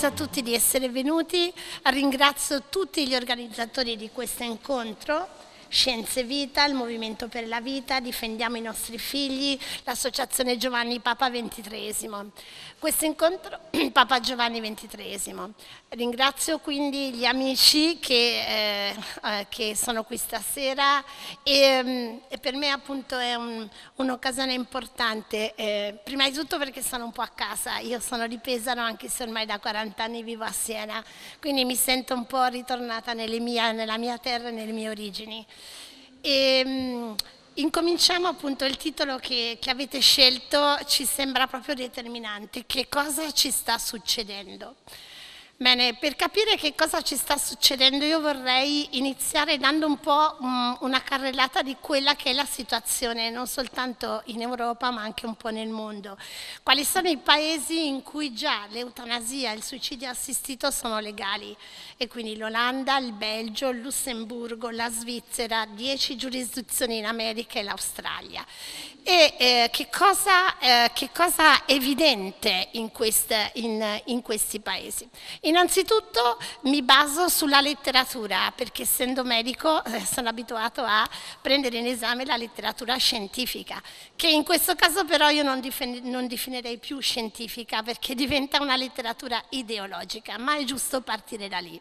ringrazio a tutti di essere venuti, ringrazio tutti gli organizzatori di questo incontro Scienze Vita, il Movimento per la Vita, Difendiamo i nostri figli, l'Associazione Giovanni Papa XXIII. Questo incontro, Papa Giovanni XXIII. Ringrazio quindi gli amici che, eh, eh che sono qui stasera e, mm, e, per me appunto è un'occasione un importante, eh, prima di tutto perché sono un po' a casa, io sono di Pesaro anche se ormai da 40 anni vivo a Siena, quindi mi sento un po' ritornata mie, nella mia terra e nelle mie origini. E, ehm, incominciamo appunto il titolo che, che avete scelto, ci sembra proprio determinante, che cosa ci sta succedendo? Bene, per capire che cosa ci sta succedendo io vorrei iniziare dando un po' mm, una carrellata di quella che è la situazione non soltanto in Europa ma anche un po' nel mondo. Quali sono i paesi in cui già l'eutanasia e il suicidio assistito sono legali? E quindi l'Olanda, il Belgio, il Lussemburgo, la Svizzera, 10 giurisdizioni in America e l'Australia. E eh, che, cosa, eh, che, cosa, è evidente in, queste, in, in questi paesi? Innanzitutto mi baso sulla letteratura, perché essendo medico eh, sono abituato a prendere in esame la letteratura scientifica, che in questo caso però io non, non definirei più scientifica, perché diventa una letteratura ideologica, ma è giusto partire da lì.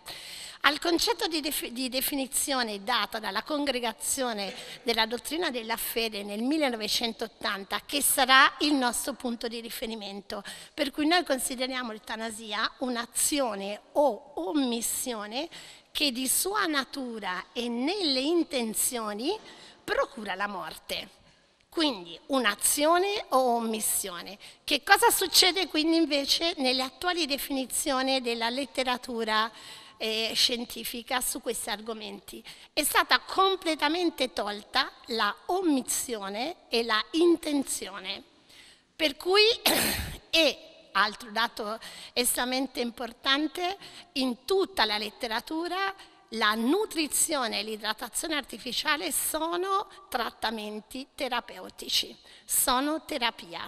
Al concetto di, def di definizione data dalla Congregazione della Dottrina della Fede nel 1980, che sarà il nostro punto di riferimento, per cui noi consideriamo l'eutanasia un'azione o omissione che di sua natura e nelle intenzioni procura la morte. Quindi un'azione o omissione. Che cosa succede quindi invece nelle attuali definizioni della letteratura eh, scientifica su questi argomenti. È stata completamente tolta la omissione e la intenzione, per cui è altro dato estremamente importante, in tutta la letteratura la nutrizione e l'idratazione artificiale sono trattamenti terapeutici, sono terapia.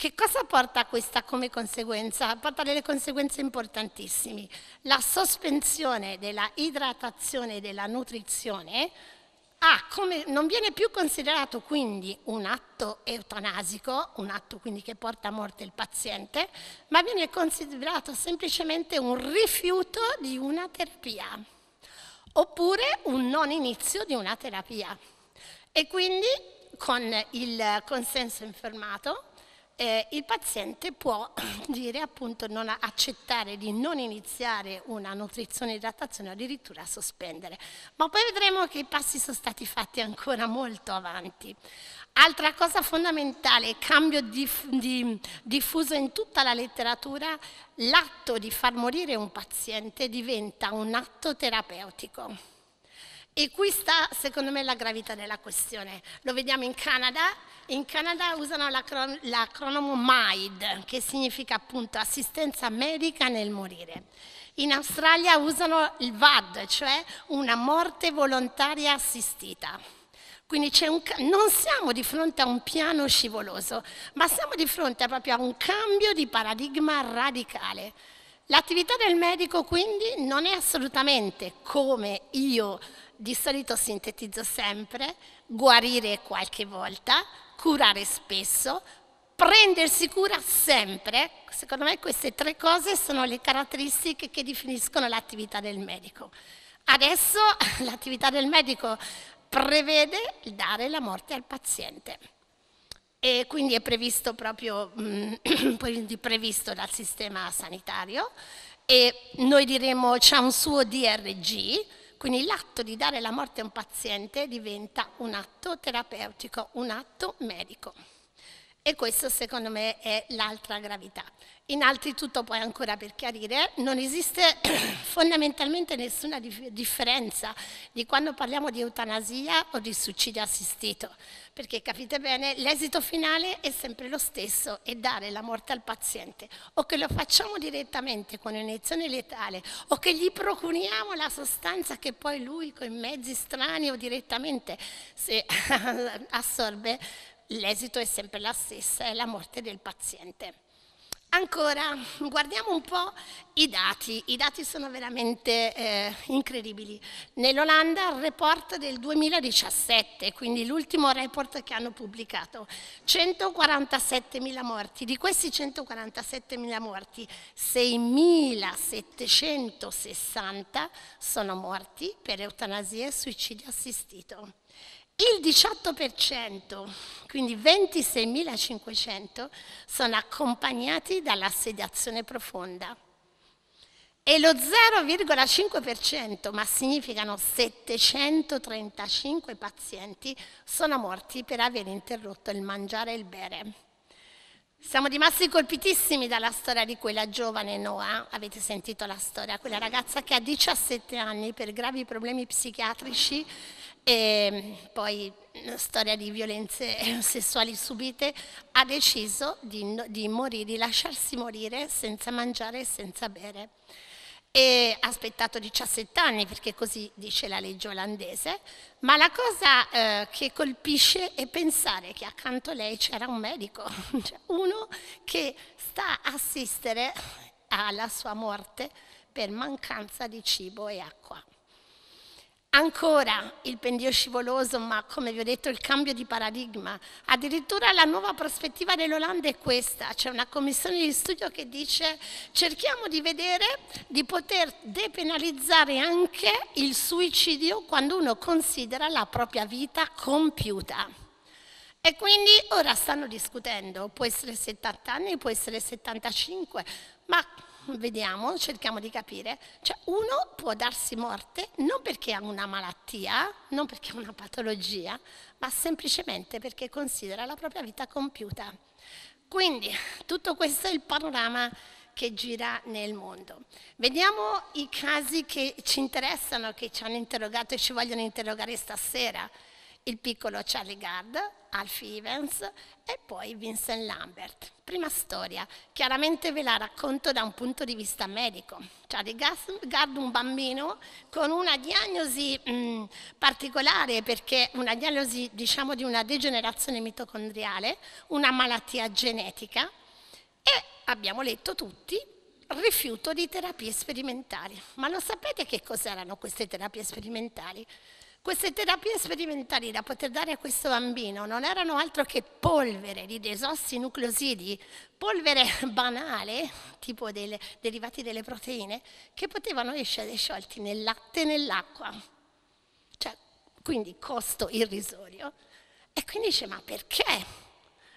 Che cosa porta questa come conseguenza? Porta delle conseguenze importantissime. La sospensione della idratazione e della nutrizione Ah, come, non viene più considerato quindi un atto eutanasico, un atto quindi che porta a morte il paziente, ma viene considerato semplicemente un rifiuto di una terapia, oppure un non inizio di una terapia. E quindi con il consenso informato eh, il paziente può dire appunto non accettare di non iniziare una nutrizione e idratazione addirittura sospendere. Ma poi vedremo che i passi sono stati fatti ancora molto avanti. Altra cosa fondamentale, cambio dif di, diffuso in tutta la letteratura, l'atto di far morire un paziente diventa un atto terapeutico. E qui sta, secondo me, la gravità della questione. Lo vediamo in Canada. In Canada usano l'acronomo MAID, che significa appunto assistenza medica nel morire. In Australia usano il VAD, cioè una morte volontaria assistita. Quindi un, non siamo di fronte a un piano scivoloso, ma siamo di fronte proprio a un cambio di paradigma radicale. L'attività del medico quindi non è assolutamente come io di solito sintetizzo sempre, guarire qualche volta, curare spesso, prendersi cura sempre. Secondo me queste tre cose sono le caratteristiche che definiscono l'attività del medico. Adesso l'attività del medico prevede il dare la morte al paziente. E quindi è previsto proprio mm, previsto dal sistema sanitario e noi diremo c'è un suo DRG, quindi l'atto di dare la morte a un paziente diventa un atto terapeutico, un atto medico. E questo secondo me è l'altra gravità. Innanzitutto poi ancora per chiarire, non esiste fondamentalmente nessuna dif differenza di quando parliamo di eutanasia o di suicidio assistito, perché capite bene, l'esito finale è sempre lo stesso, è dare la morte al paziente, o che lo facciamo direttamente con un'iniezione letale, o che gli procuriamo la sostanza che poi lui con mezzi strani o direttamente se assorbe, l'esito è sempre la stessa, è la morte del paziente. Ancora, guardiamo un po' i dati, i dati sono veramente eh, incredibili. Nell'Olanda il report del 2017, quindi l'ultimo report che hanno pubblicato, 147.000 morti, di questi 147.000 morti 6.760 sono morti per eutanasia e suicidio assistito. Il 18%, quindi 26.500, sono accompagnati dalla sedazione profonda e lo 0,5%, ma significano 735 pazienti, sono morti per aver interrotto il mangiare e il bere. Siamo rimasti colpitissimi dalla storia di quella giovane Noah, avete sentito la storia, quella ragazza che a 17 anni per gravi problemi psichiatrici e poi storia di violenze sessuali subite, ha deciso di, di morire, di lasciarsi morire senza mangiare e senza bere. E ha aspettato 17 anni, perché così dice la legge olandese, ma la cosa eh, che colpisce è pensare che accanto a lei c'era un medico, cioè uno che sta a assistere alla sua morte per mancanza di cibo e acqua. Ancora il pendio scivoloso, ma come vi ho detto il cambio di paradigma. Addirittura la nuova prospettiva dell'Olanda è questa, c'è una commissione di studio che dice cerchiamo di vedere di poter depenalizzare anche il suicidio quando uno considera la propria vita compiuta. E quindi ora stanno discutendo, può essere 70 anni, può essere 75, ma vediamo, cerchiamo di capire. Cioè uno può darsi morte non perché ha una malattia, non perché ha una patologia, ma semplicemente perché considera la propria vita compiuta. Quindi tutto questo è il panorama che gira nel mondo. Vediamo i casi che ci interessano, che ci hanno interrogato e ci vogliono interrogare stasera il piccolo Charlie Gard, Alfie Evans e poi Vincent Lambert. Prima storia, chiaramente ve la racconto da un punto di vista medico. Charlie Gard, un bambino con una diagnosi mh, mm, particolare, perché una diagnosi diciamo di una degenerazione mitocondriale, una malattia genetica e abbiamo letto tutti rifiuto di terapie sperimentali. Ma lo sapete che cos'erano queste terapie sperimentali? Queste terapie sperimentali da poter dare a questo bambino non erano altro che polvere di desossi nucleosidi, polvere banale, tipo delle, derivati delle proteine, che potevano essere sciolti nel latte e nell'acqua. Cioè, quindi costo irrisorio. E quindi dice, ma perché?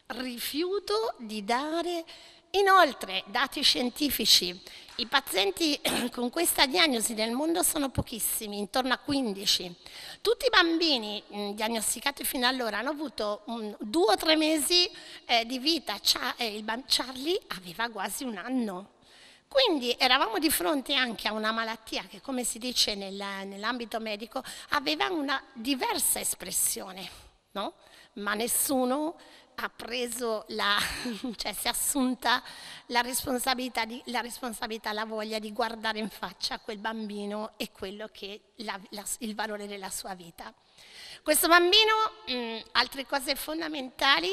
Rifiuto di dare Inoltre, dati scientifici, i pazienti con questa diagnosi nel mondo sono pochissimi, intorno a 15. Tutti i bambini mm, diagnosticati fino allora hanno avuto un, due o tre mesi eh, di vita, Char eh, Charlie aveva quasi un anno. Quindi eravamo di fronte anche a una malattia che, come si dice nell'ambito medico, aveva una diversa espressione, no? ma nessuno ha preso la, cioè si è assunta la responsabilità, di, la responsabilità, la voglia di guardare in faccia quel bambino e quello che è il valore della sua vita. Questo bambino, mh, mm, altre cose fondamentali,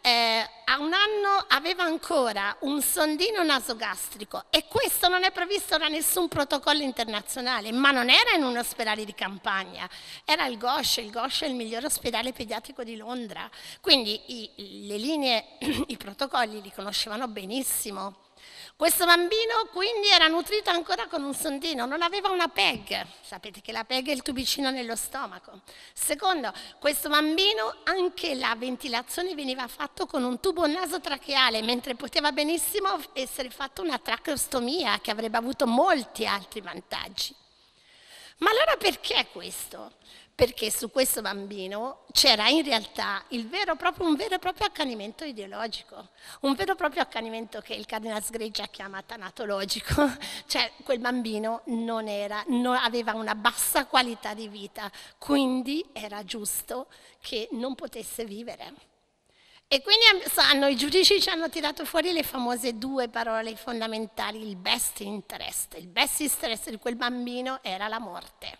eh, a un anno aveva ancora un sondino nasogastrico e questo non è previsto da nessun protocollo internazionale, ma non era in un ospedale di campagna, era il GOSH, il GOSH è il miglior ospedale pediatrico di Londra, quindi i, le linee, i protocolli li conoscevano benissimo. Questo bambino quindi era nutrito ancora con un sondino, non aveva una PEG, sapete che la PEG è il tubicino nello stomaco. Secondo, questo bambino anche la ventilazione veniva fatta con un tubo nasotracheale, mentre poteva benissimo essere fatta una tracheostomia che avrebbe avuto molti altri vantaggi. Ma allora perché questo? perché su questo bambino c'era in realtà vero, proprio, un vero e proprio accanimento ideologico, un vero e proprio accanimento che il Cardinal Sgreggia chiama tanatologico, cioè quel bambino non era, non aveva una bassa qualità di vita, quindi era giusto che non potesse vivere. E quindi sanno, i giudici ci hanno tirato fuori le famose due parole fondamentali, il best interest. Il best interest di quel bambino era la morte.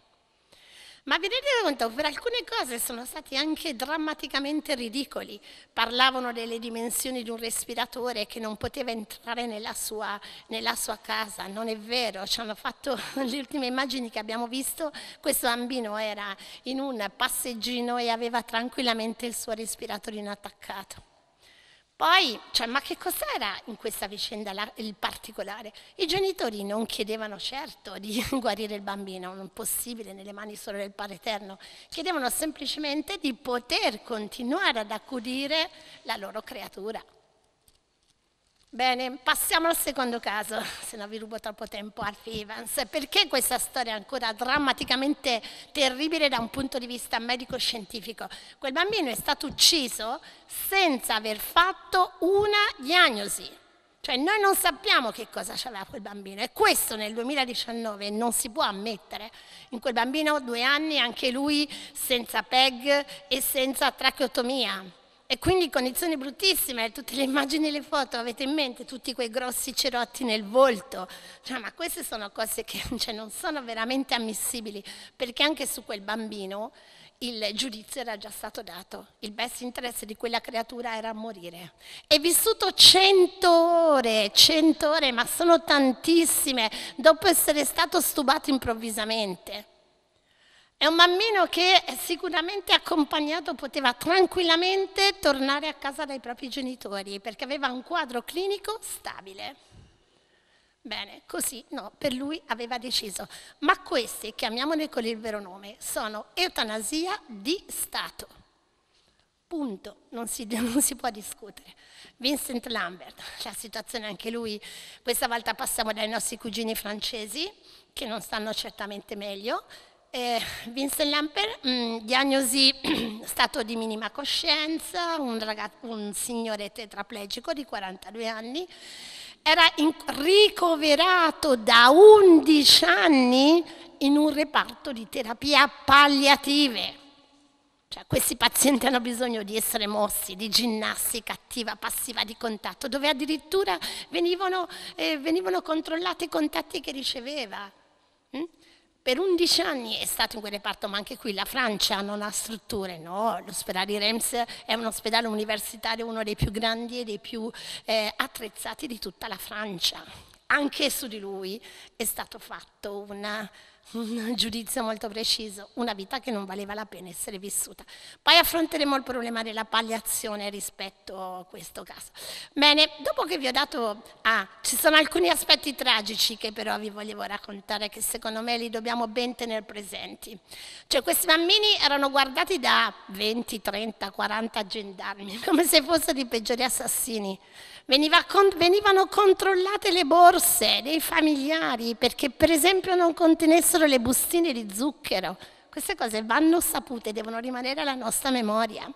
Ma vi rendete conto, per alcune cose sono stati anche drammaticamente ridicoli. Parlavano delle dimensioni di un respiratore che non poteva entrare nella sua, nella sua casa, non è vero, ci hanno fatto le ultime immagini che abbiamo visto, questo bambino era in un passeggino e aveva tranquillamente il suo respiratore inattaccato. Poi, cioè, ma che cos'era in questa vicenda la, il particolare? I genitori non chiedevano certo di guarire il bambino, non possibile nelle mani solo del Padre Eterno, chiedevano semplicemente di poter continuare ad accudire la loro creatura. Bene, passiamo al secondo caso, se no vi rubo troppo tempo, Alf Evans. Perché questa storia è ancora drammaticamente terribile da un punto di vista medico-scientifico? Quel bambino è stato ucciso senza aver fatto una diagnosi. Cioè noi non sappiamo che cosa c'aveva quel bambino e questo nel 2019 non si può ammettere. In quel bambino due anni anche lui senza PEG e senza tracheotomia e quindi condizioni bruttissime, tutte le immagini e le foto avete in mente, tutti quei grossi cerotti nel volto, cioè, ma queste sono cose che cioè, non sono veramente ammissibili, perché anche su quel bambino il giudizio era già stato dato, il best interest di quella creatura era morire. È vissuto cento ore, cento ore, ma sono tantissime, dopo essere stato stubato improvvisamente. È un bambino che sicuramente accompagnato poteva tranquillamente tornare a casa dai propri genitori perché aveva un quadro clinico stabile. Bene, così no, per lui aveva deciso. Ma questi, chiamiamole con il vero nome, sono eutanasia di Stato. Punto, non si, non si può discutere. Vincent Lambert, la situazione anche lui, questa volta passiamo dai nostri cugini francesi, che non stanno certamente meglio, eh, Vincent Lamper, mh, mm, diagnosi stato di minima coscienza, un, ragazzo, un signore tetraplegico di 42 anni, era in, ricoverato da 11 anni in un reparto di terapia palliative. Cioè, questi pazienti hanno bisogno di essere mossi, di ginnastica attiva, passiva di contatto, dove addirittura venivano, eh, venivano controllati i contatti che riceveva. Per 11 anni è stato in quel reparto, ma anche qui la Francia non ha strutture, no? L'ospedale Rems è un ospedale universitario, uno dei più grandi e dei più eh, attrezzati di tutta la Francia. Anche su di lui è stato fatto una un giudizio molto preciso, una vita che non valeva la pena essere vissuta. Poi affronteremo il problema della palliazione rispetto a questo caso. Bene, dopo che vi ho dato... Ah, ci sono alcuni aspetti tragici che però vi volevo raccontare che secondo me li dobbiamo ben tenere presenti. Cioè questi bambini erano guardati da 20, 30, 40 gendarmi, come se fossero i peggiori assassini venivano controllate le borse dei familiari perché per esempio non contenessero le bustine di zucchero. Queste cose vanno sapute, devono rimanere alla nostra memoria.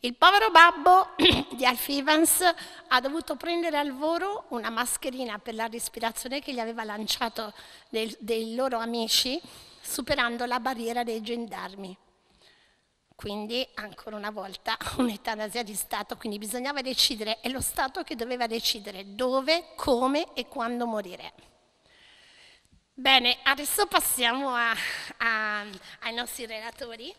Il povero babbo di Alf Evans ha dovuto prendere al volo una mascherina per la respirazione che gli aveva lanciato dei, dei loro amici, superando la barriera dei gendarmi. Quindi ancora una volta un'etanasia di Stato, quindi bisognava decidere, è lo Stato che doveva decidere dove, come e quando morire. Bene, adesso passiamo a, a, ai nostri relatori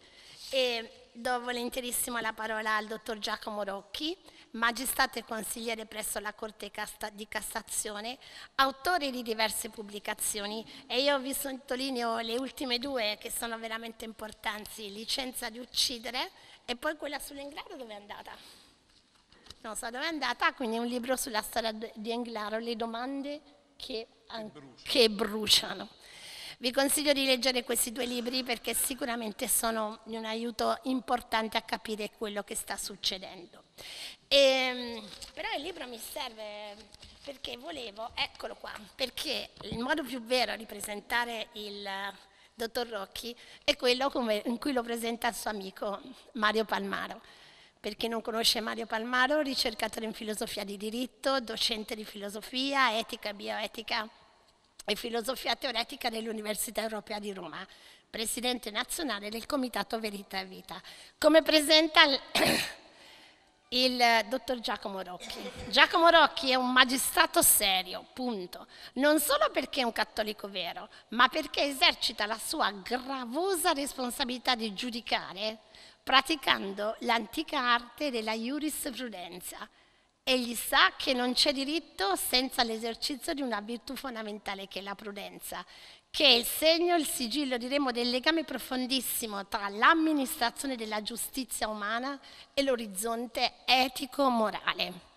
e do volentierissimo la parola al dottor Giacomo Rocchi, magistrato e consigliere presso la Corte di Cassazione, autore di diverse pubblicazioni e io vi sottolineo le ultime due che sono veramente importanti, Licenza di uccidere e poi quella sull'Englaro dove è andata? Non so dove è andata, quindi un libro sulla storia di Englaro, le domande che, che bruciano. Vi consiglio di leggere questi due libri perché sicuramente sono di un aiuto importante a capire quello che sta succedendo. E, ehm, però il libro mi serve perché volevo, eccolo qua, perché il modo più vero di presentare il eh, dottor Rocchi è quello come, in cui lo presenta il suo amico Mario Palmaro. Per chi non conosce Mario Palmaro, ricercatore in filosofia di diritto, docente di filosofia, etica, bioetica e filosofia teoretica dell'Università Europea di Roma, presidente nazionale del Comitato Verità e Vita. Come presenta il eh, dottor Giacomo Rocchi. Giacomo Rocchi è un magistrato serio, punto, non solo perché è un cattolico vero, ma perché esercita la sua gravosa responsabilità di giudicare praticando l'antica arte della giurisprudenza. Egli sa che non c'è diritto senza l'esercizio di una virtù fondamentale che è la prudenza che è il segno, il sigillo, diremo, del legame profondissimo tra l'amministrazione della giustizia umana e l'orizzonte etico-morale.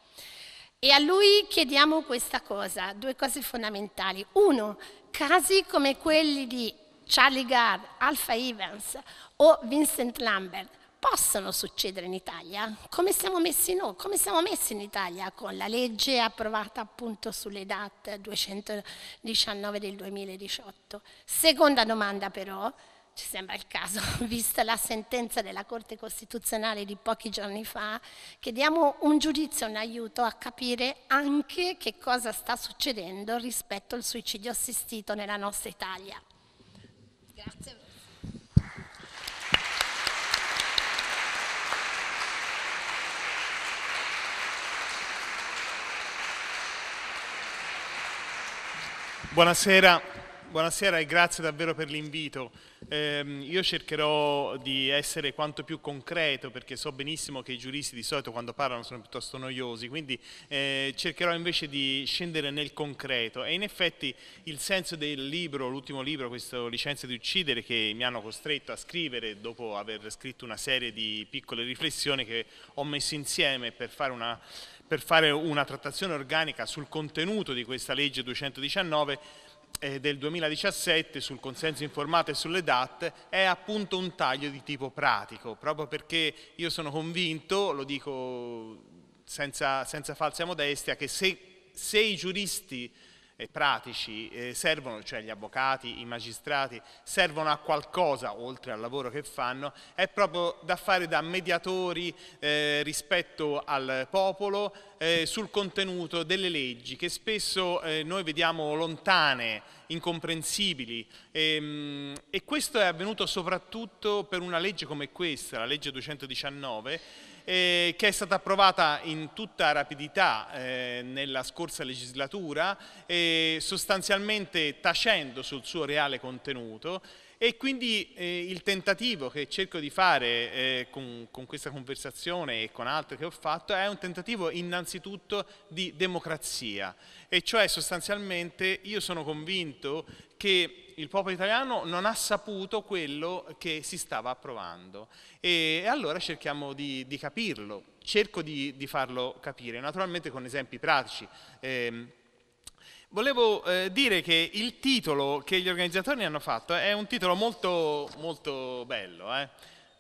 E a lui chiediamo questa cosa, due cose fondamentali. Uno, casi come quelli di Charlie Gard, Alpha Evans o Vincent Lambert possono succedere in Italia. Come siamo messi noi? Come siamo messi in Italia con la legge approvata appunto sulle DAT 219 del 2018? Seconda domanda però, ci sembra il caso, vista la sentenza della Corte Costituzionale di pochi giorni fa, chiediamo un giudizio, un aiuto a capire anche che cosa sta succedendo rispetto al suicidio assistito nella nostra Italia. Grazie. Buonasera, buonasera, e grazie davvero per l'invito. Eh, io cercherò di essere quanto più concreto perché so benissimo che i giuristi di solito quando parlano sono piuttosto noiosi, quindi eh, cercherò invece di scendere nel concreto e in effetti il senso del libro, l'ultimo libro, questo Licenza di uccidere che mi hanno costretto a scrivere dopo aver scritto una serie di piccole riflessioni che ho messo insieme per fare una per fare una trattazione organica sul contenuto di questa legge 219 eh, del 2017 sul consenso informato e sulle DAT è appunto un taglio di tipo pratico, proprio perché io sono convinto, lo dico senza, senza falsa modestia, che se, se i giuristi e pratici eh, servono, cioè gli avvocati, i magistrati, servono a qualcosa oltre al lavoro che fanno, è proprio da fare da mediatori eh, rispetto al popolo eh, sul contenuto delle leggi che spesso eh, noi vediamo lontane, incomprensibili e, ehm, mh, e questo è avvenuto soprattutto per una legge come questa, la legge 219, eh, che è stata approvata in tutta rapidità eh, nella scorsa legislatura, eh, sostanzialmente tacendo sul suo reale contenuto e quindi eh, il tentativo che cerco di fare eh, con, con questa conversazione e con altre che ho fatto è un tentativo innanzitutto di democrazia e cioè sostanzialmente io sono convinto che il popolo italiano non ha saputo quello che si stava approvando e, allora cerchiamo di, di capirlo, cerco di, di, farlo capire, naturalmente con esempi pratici. Eh, volevo eh, dire che il titolo che gli organizzatori hanno fatto è un titolo molto, molto bello, eh,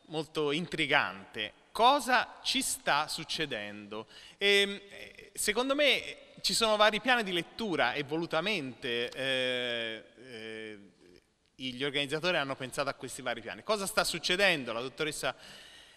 molto intrigante. Cosa ci sta succedendo? E, ehm, secondo me ci sono vari piani di lettura e volutamente eh, eh, gli organizzatori hanno pensato a questi vari piani. Cosa sta succedendo? La dottoressa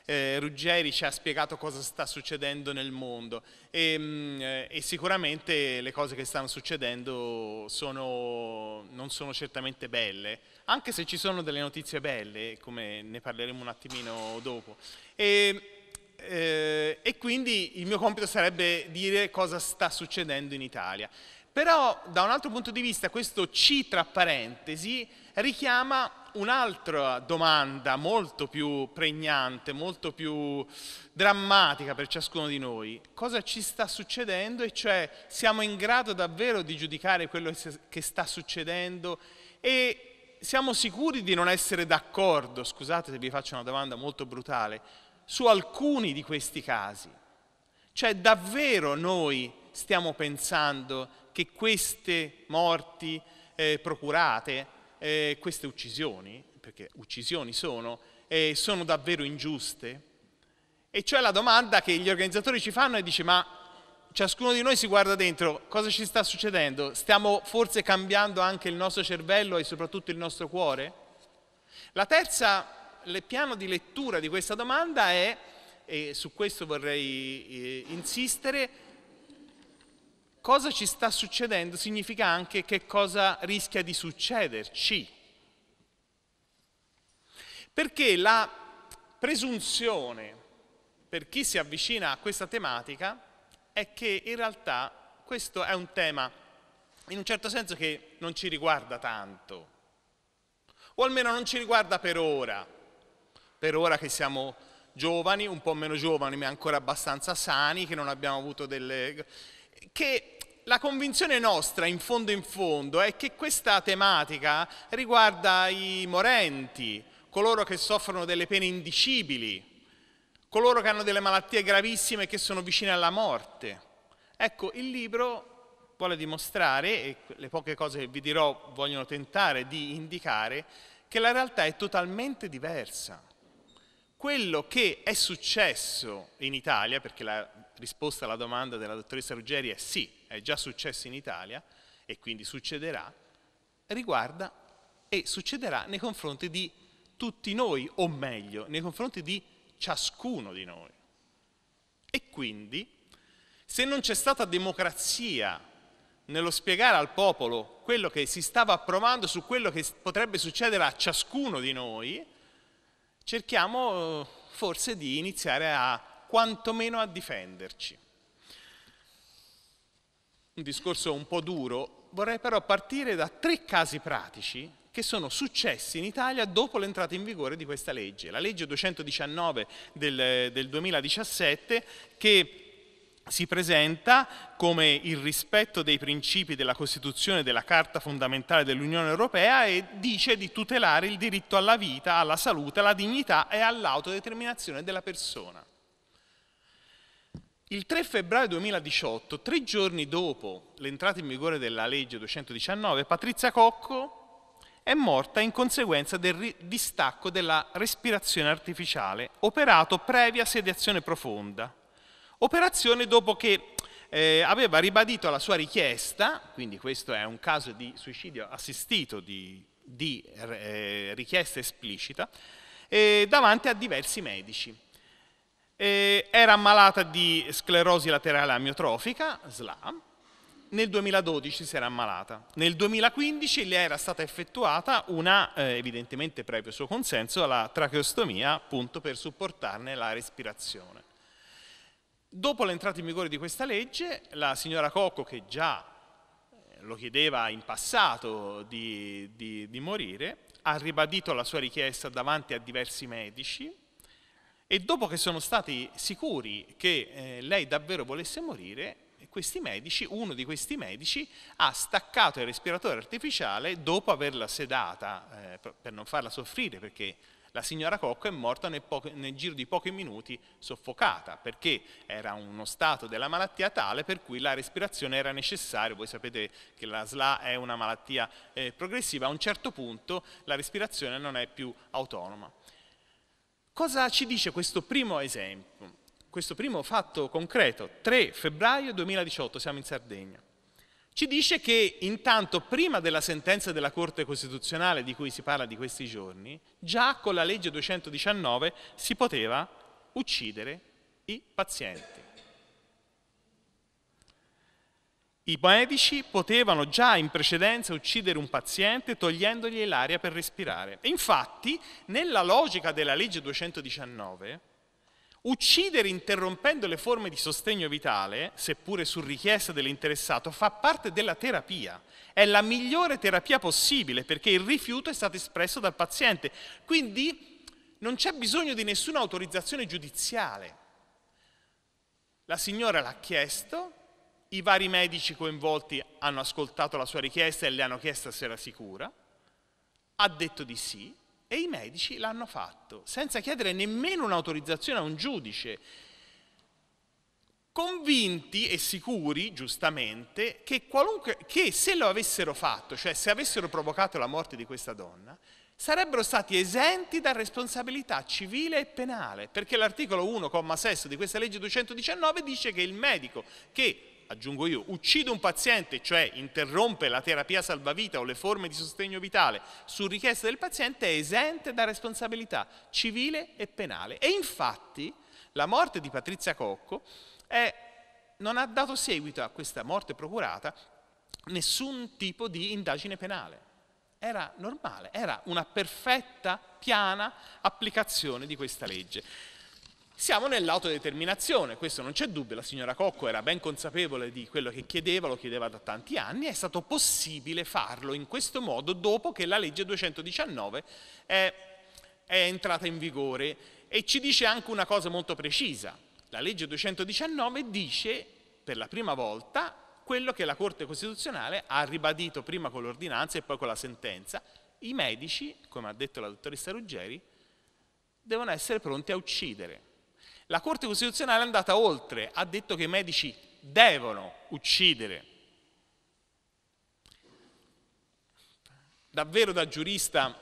eh, Ruggeri ci ha spiegato cosa sta succedendo nel mondo e, ehm, mh, eh, e sicuramente le cose che stanno succedendo sono, non sono certamente belle, anche se ci sono delle notizie belle, come ne parleremo un attimino dopo. E, ehm, eh, e quindi il mio compito sarebbe dire cosa sta succedendo in Italia. Però da un altro punto di vista questo C tra parentesi richiama un'altra domanda molto più pregnante, molto più drammatica per ciascuno di noi. Cosa ci sta succedendo e cioè siamo in grado davvero di giudicare quello che sta succedendo e siamo sicuri di non essere d'accordo, scusate se vi faccio una domanda molto brutale, su alcuni di questi casi. Cioè davvero noi stiamo pensando che queste morti eh, procurate, eh, queste uccisioni, perché uccisioni sono, eh, sono davvero ingiuste? E cioè la domanda che gli organizzatori ci fanno è dice ma ciascuno di noi si guarda dentro, cosa ci sta succedendo? Stiamo forse cambiando anche il nostro cervello e soprattutto il nostro cuore? La terza il piano di lettura di questa domanda è, e su questo vorrei eh, insistere, cosa ci sta succedendo significa anche che cosa rischia di succederci. Perché la presunzione per chi si avvicina a questa tematica è che in realtà questo è un tema in un certo senso che non ci riguarda tanto, o almeno non ci riguarda per ora per ora che siamo giovani, un po' meno giovani ma ancora abbastanza sani, che non abbiamo avuto delle... che la convinzione nostra in fondo in fondo è che questa tematica riguarda i morenti, coloro che soffrono delle pene indicibili, coloro che hanno delle malattie gravissime e che sono vicine alla morte. Ecco, il libro vuole dimostrare, e le poche cose che vi dirò vogliono tentare di indicare, che la realtà è totalmente diversa quello che è successo in Italia, perché la risposta alla domanda della dottoressa Ruggeri è sì, è già successo in Italia e quindi succederà, riguarda e succederà nei confronti di tutti noi, o meglio, nei confronti di ciascuno di noi. E quindi, se non c'è stata democrazia nello spiegare al popolo quello che si stava approvando su quello che potrebbe succedere a ciascuno di noi, cerchiamo eh, forse di iniziare a quantomeno a difenderci. Un discorso un po' duro, vorrei però partire da tre casi pratici che sono successi in Italia dopo l'entrata in vigore di questa legge, la legge 219 del, del 2017 che si presenta come il rispetto dei principi della Costituzione e della Carta fondamentale dell'Unione Europea e dice di tutelare il diritto alla vita, alla salute, alla dignità e all'autodeterminazione della persona. Il 3 febbraio 2018, tre giorni dopo l'entrata in vigore della legge 219, Patrizia Cocco è morta in conseguenza del distacco della respirazione artificiale operato previa sediazione profonda Operazione dopo che eh, aveva ribadito la sua richiesta, quindi questo è un caso di suicidio assistito di, di eh, richiesta esplicita, eh, davanti a diversi medici. Eh, era ammalata di sclerosi laterale amiotrofica, SLA, nel 2012 si era ammalata. Nel 2015 le era stata effettuata una, eh, evidentemente previo suo consenso, la tracheostomia appunto per supportarne la respirazione. Dopo l'entrata in vigore di questa legge, la signora Cocco, che già eh, lo chiedeva in passato di, di, di, morire, ha ribadito la sua richiesta davanti a diversi medici e dopo che sono stati sicuri che eh, lei davvero volesse morire, medici, uno di questi medici ha staccato il respiratore artificiale dopo averla sedata, eh, per non farla soffrire perché la signora Cocco è morta nel, nel giro di pochi minuti soffocata, perché era uno stato della malattia tale per cui la respirazione era necessaria. Voi sapete che la SLA è una malattia eh, progressiva, a un certo punto la respirazione non è più autonoma. Cosa ci dice questo primo esempio? Questo primo fatto concreto, 3 febbraio 2018, siamo in Sardegna ci dice che intanto prima della sentenza della Corte Costituzionale di cui si parla di questi giorni, già con la legge 219 si poteva uccidere i pazienti. I medici potevano già in precedenza uccidere un paziente togliendogli l'aria per respirare. E infatti, nella logica della legge 219, Uccidere interrompendo le forme di sostegno vitale, seppure su richiesta dell'interessato, fa parte della terapia. È la migliore terapia possibile perché il rifiuto è stato espresso dal paziente. Quindi non c'è bisogno di nessuna autorizzazione giudiziale. La signora l'ha chiesto, i vari medici coinvolti hanno ascoltato la sua richiesta e le hanno chiesto se era sicura, ha detto di sì, e i medici l'hanno fatto, senza chiedere nemmeno un'autorizzazione a un giudice, convinti e sicuri, giustamente, che, che se lo avessero fatto, cioè se avessero provocato la morte di questa donna, sarebbero stati esenti da responsabilità civile e penale, perché l'articolo 1,6 di questa legge 219 dice che il medico che aggiungo io, uccide un paziente, cioè interrompe la terapia salvavita o le forme di sostegno vitale su richiesta del paziente, è esente da responsabilità civile e penale. E infatti la morte di Patrizia Cocco è, non ha dato seguito a questa morte procurata nessun tipo di indagine penale. Era normale, era una perfetta, piana applicazione di questa legge. Siamo nell'autodeterminazione, questo non c'è dubbio, la signora Cocco era ben consapevole di quello che chiedeva, lo chiedeva da tanti anni, è stato possibile farlo in questo modo dopo che la legge 219 è, è entrata in vigore e ci dice anche una cosa molto precisa. La legge 219 dice per la prima volta quello che la Corte Costituzionale ha ribadito prima con l'ordinanza e poi con la sentenza, i medici, come ha detto la dottoressa Ruggeri, devono essere pronti a uccidere la Corte Costituzionale è andata oltre, ha detto che i medici devono uccidere. Davvero da giurista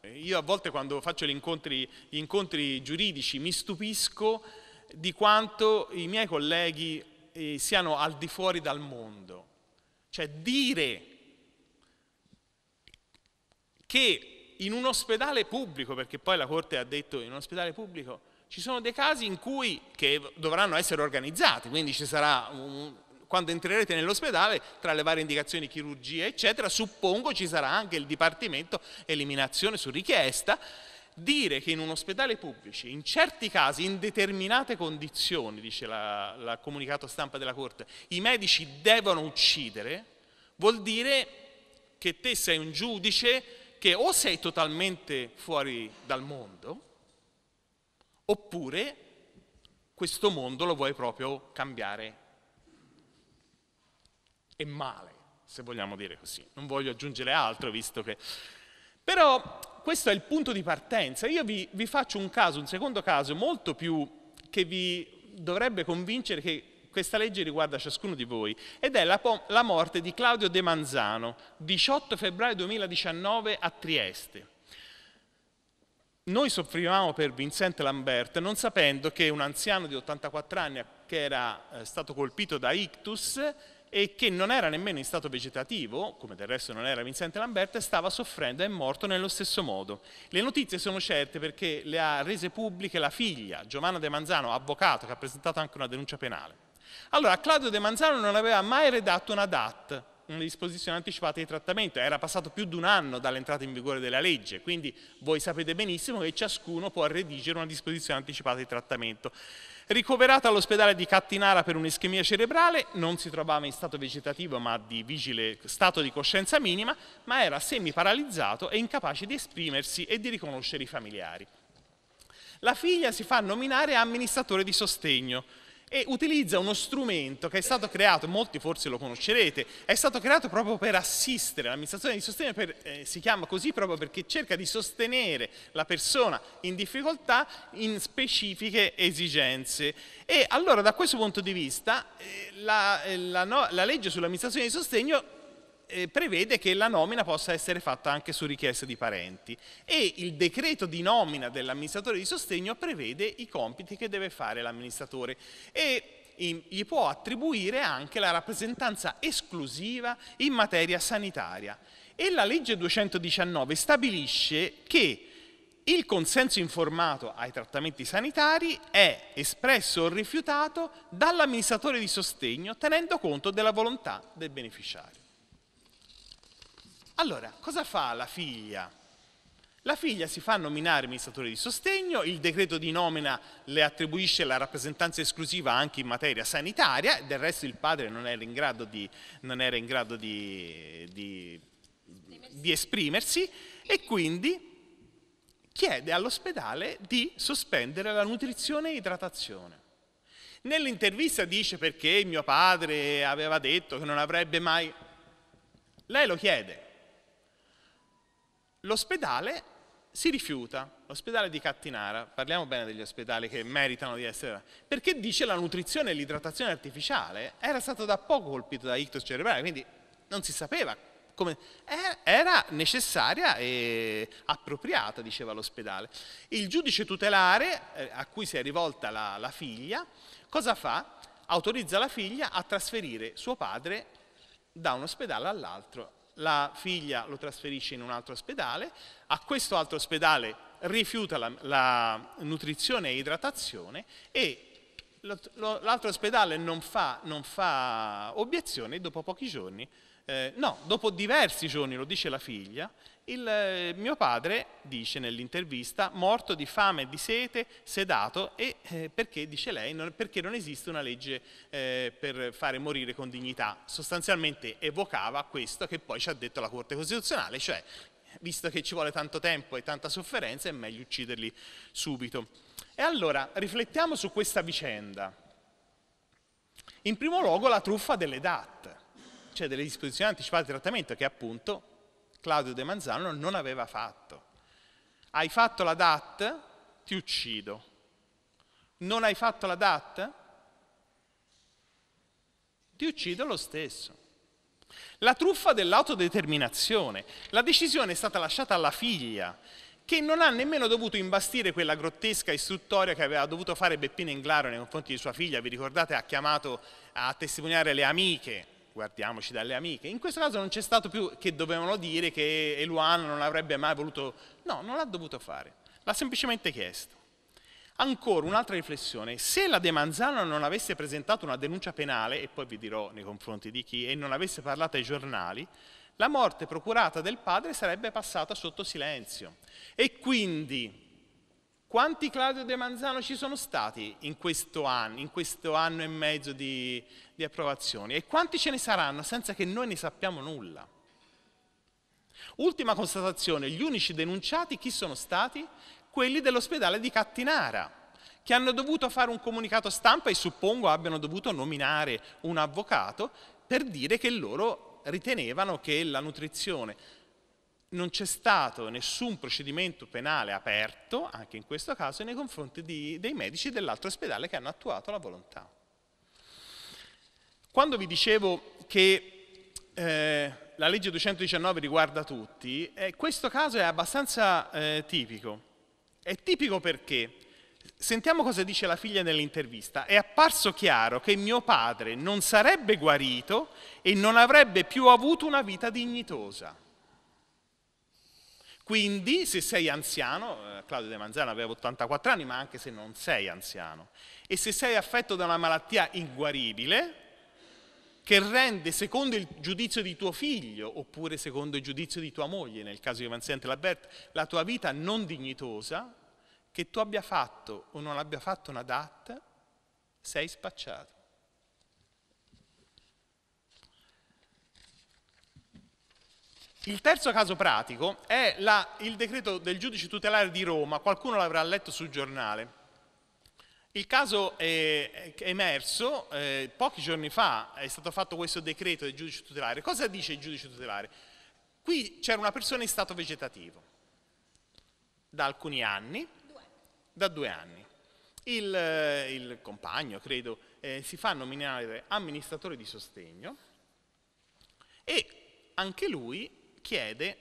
eh, io a volte quando faccio gli incontri, gli incontri, giuridici mi stupisco di quanto i miei colleghi eh, siano al di fuori dal mondo. Cioè dire che in un ospedale pubblico, perché poi la Corte ha detto in un ospedale pubblico, ci sono dei casi in cui, che dovranno essere organizzati, quindi ci sarà un, quando entrerete nell'ospedale, tra le varie indicazioni chirurgia, eccetera, suppongo ci sarà anche il dipartimento eliminazione su richiesta. Dire che in un ospedale pubblico, in certi casi, in determinate condizioni, dice la, la comunicato stampa della Corte, i medici devono uccidere, vuol dire che te sei un giudice che o sei totalmente fuori dal mondo, oppure questo mondo lo vuoi proprio cambiare e male, se vogliamo dire così. Non voglio aggiungere altro, visto che... Però questo è il punto di partenza. Io vi, vi faccio un caso, un secondo caso, molto più che vi dovrebbe convincere che questa legge riguarda ciascuno di voi ed è la, la morte di Claudio De Manzano, 18 febbraio 2019 a Trieste. Noi soffrivamo per Vincent Lambert non sapendo che un anziano di 84 anni che era eh, stato colpito da ictus e che non era nemmeno in stato vegetativo, come del resto non era Vincent Lambert, stava soffrendo e è morto nello stesso modo. Le notizie sono certe perché le ha rese pubbliche la figlia, Giovanna De Manzano, avvocato, che ha presentato anche una denuncia penale. Allora, Claudio De Manzano non aveva mai redatto una DAT, una disposizione anticipata di trattamento, era passato più di un anno dall'entrata in vigore della legge, quindi voi sapete benissimo che ciascuno può redigere una disposizione anticipata di trattamento. Ricoverata all'ospedale di Cattinara per un'ischemia cerebrale, non si trovava in stato vegetativo ma di vigile stato di coscienza minima, ma era semi-paralizzato e incapace di esprimersi e di riconoscere i familiari. La figlia si fa nominare amministratore di sostegno, e utilizza uno strumento che è stato creato, molti forse lo conoscerete, è stato creato proprio per assistere, l'amministrazione di sostegno per, eh, si chiama così proprio perché cerca di sostenere la persona in difficoltà in specifiche esigenze. E allora da questo punto di vista eh, la, eh, la, no, la legge sull'amministrazione di sostegno eh, prevede che la nomina possa essere fatta anche su richiesta di parenti e il decreto di nomina dell'amministratore di sostegno prevede i compiti che deve fare l'amministratore e in, gli può attribuire anche la rappresentanza esclusiva in materia sanitaria. E la legge 219 stabilisce che il consenso informato ai trattamenti sanitari è espresso o rifiutato dall'amministratore di sostegno tenendo conto della volontà del beneficiario. Allora, cosa fa la figlia? La figlia si fa nominare amministratore di sostegno, il decreto di nomina le attribuisce la rappresentanza esclusiva anche in materia sanitaria, del resto il padre non era in grado di, in grado di, di, di esprimersi e quindi chiede all'ospedale di sospendere la nutrizione e idratazione. Nell'intervista dice perché mio padre aveva detto che non avrebbe mai... Lei lo chiede, L'ospedale si rifiuta, l'ospedale di Cattinara, parliamo bene degli ospedali che meritano di essere, perché dice la nutrizione e l'idratazione artificiale era stato da poco colpito da ictus cerebrale, quindi non si sapeva come eh, era necessaria e appropriata, diceva l'ospedale. Il giudice tutelare eh, a cui si è rivolta la, la figlia, cosa fa? Autorizza la figlia a trasferire suo padre da un ospedale all'altro la figlia lo trasferisce in un altro ospedale, a questo altro ospedale rifiuta la, la nutrizione e idratazione e l'altro ospedale non fa, non fa obiezione e dopo pochi giorni, eh, no, dopo diversi giorni, lo dice la figlia, il eh, mio padre dice nell'intervista, morto di fame e di sete, sedato, e eh, perché, dice lei, non, perché non esiste una legge eh, per fare morire con dignità. Sostanzialmente evocava questo che poi ci ha detto la Corte Costituzionale, cioè visto che ci vuole tanto tempo e tanta sofferenza è meglio ucciderli subito. E allora riflettiamo su questa vicenda. In primo luogo la truffa delle DAT, cioè delle disposizioni anticipate di trattamento, che appunto Claudio De Manzano non aveva fatto. Hai fatto la DAT? Ti uccido. Non hai fatto la DAT? Ti uccido lo stesso. La truffa dell'autodeterminazione. La decisione è stata lasciata alla figlia, che non ha nemmeno dovuto imbastire quella grottesca istruttoria che aveva dovuto fare Beppino Inglaro nei confronti di sua figlia. Vi ricordate, ha chiamato a testimoniare le amiche guardiamoci dalle amiche. In questo caso non c'è stato più che dovevano dire che Eluana non avrebbe mai voluto... No, non l'ha dovuto fare, l'ha semplicemente chiesto. Ancora un'altra riflessione, se la De Manzano non avesse presentato una denuncia penale, e poi vi dirò nei confronti di chi, e non avesse parlato ai giornali, la morte procurata del padre sarebbe passata sotto silenzio. E quindi quanti Claudio De Manzano ci sono stati in questo anno, in questo anno e mezzo di, di approvazioni? E quanti ce ne saranno senza che noi ne sappiamo nulla? Ultima constatazione, gli unici denunciati chi sono stati? Quelli dell'ospedale di Cattinara, che hanno dovuto fare un comunicato stampa e suppongo abbiano dovuto nominare un avvocato per dire che loro ritenevano che la nutrizione non c'è stato nessun procedimento penale aperto, anche in questo caso, nei confronti di, dei medici dell'altro ospedale che hanno attuato la volontà. Quando vi dicevo che eh, la legge 219 riguarda tutti, eh, questo caso è abbastanza eh, tipico. È tipico perché, sentiamo cosa dice la figlia nell'intervista, è apparso chiaro che mio padre non sarebbe guarito e non avrebbe più avuto una vita dignitosa. Quindi se sei anziano, eh, Claudio De Manzano aveva 84 anni, ma anche se non sei anziano, e se sei affetto da una malattia inguaribile, che rende secondo il giudizio di tuo figlio, oppure secondo il giudizio di tua moglie, nel caso di Vanziante Labert, la tua vita non dignitosa, che tu abbia fatto o non abbia fatto una DAT, sei spacciato. Il terzo caso pratico è la, il decreto del giudice tutelare di Roma, qualcuno l'avrà letto sul giornale. Il caso è emerso eh, pochi giorni fa, è stato fatto questo decreto del giudice tutelare. Cosa dice il giudice tutelare? Qui c'era una persona in stato vegetativo da alcuni anni, due. da due anni. Il, eh, il compagno, credo, eh, si fa nominare amministratore di sostegno e anche lui chiede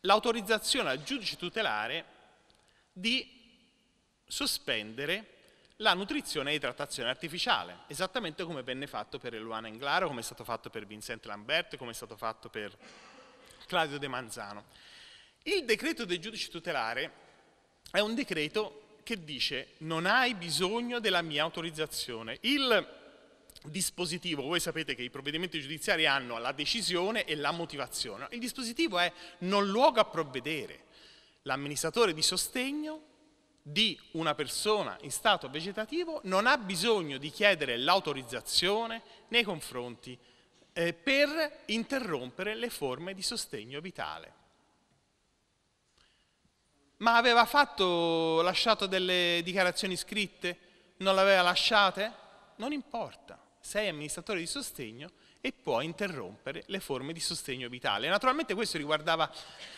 l'autorizzazione al giudice tutelare di sospendere la nutrizione e idratazione artificiale, esattamente come venne fatto per Luana Englaro, come è stato fatto per Vincent Lambert, come è stato fatto per Claudio De Manzano. Il decreto del giudice tutelare è un decreto che dice non hai bisogno della mia autorizzazione. Il dispositivo, voi sapete che i provvedimenti giudiziari hanno la decisione e la motivazione, il dispositivo è non luogo a provvedere, l'amministratore di sostegno di una persona in stato vegetativo non ha bisogno di chiedere l'autorizzazione nei confronti eh, per interrompere le forme di sostegno vitale. Ma aveva fatto, lasciato delle dichiarazioni scritte? Non le aveva lasciate? Non importa sei amministratore di sostegno e puoi interrompere le forme di sostegno vitale. Naturalmente questo riguardava,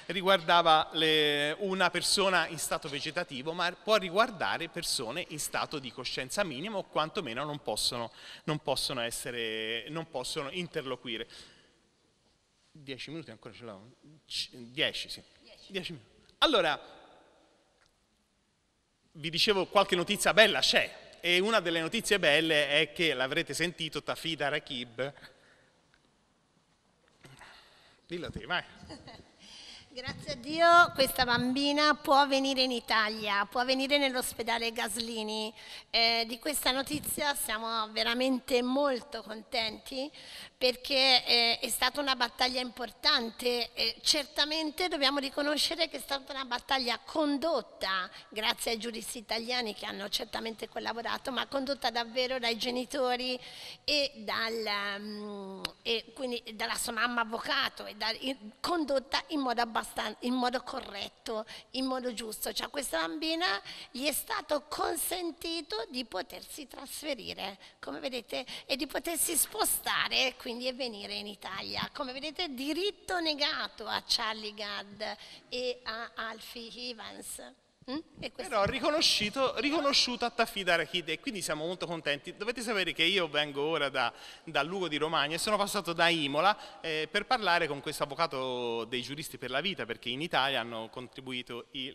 riguardava le, una persona in stato vegetativo, ma può riguardare persone in stato di coscienza minimo o quantomeno non possono, non possono, essere, non possono interloquire. Dieci minuti ancora ce l'ho? Dieci, sì. Dieci minuti. Allora, vi dicevo qualche notizia bella c'è, e una delle notizie belle è che, l'avrete sentito, Tafida Rakib... Dillo te, vai. Grazie a Dio questa bambina può venire in Italia, può venire nell'ospedale Gaslini. Eh, di questa notizia siamo veramente molto contenti perché eh, è stata una battaglia importante. Eh, certamente dobbiamo riconoscere che è stata una battaglia condotta, grazie ai giuristi italiani che hanno certamente collaborato, ma condotta davvero dai genitori e, dal, um, e quindi dalla sua mamma avvocato, da, in, condotta in modo, in modo corretto, in modo giusto. Cioè questa bambina gli è stato consentito di potersi trasferire, come vedete, e di potersi spostare. Quindi quindi è venire in Italia. Come vedete diritto negato a Charlie Gadd e a Alfie Evans. Mm? Però riconosciuta Tafida Rachid e quindi siamo molto contenti. Dovete sapere che io vengo ora da, da Lugo di Romagna e sono passato da Imola eh, per parlare con questo avvocato dei giuristi per la vita perché in Italia hanno contribuito i,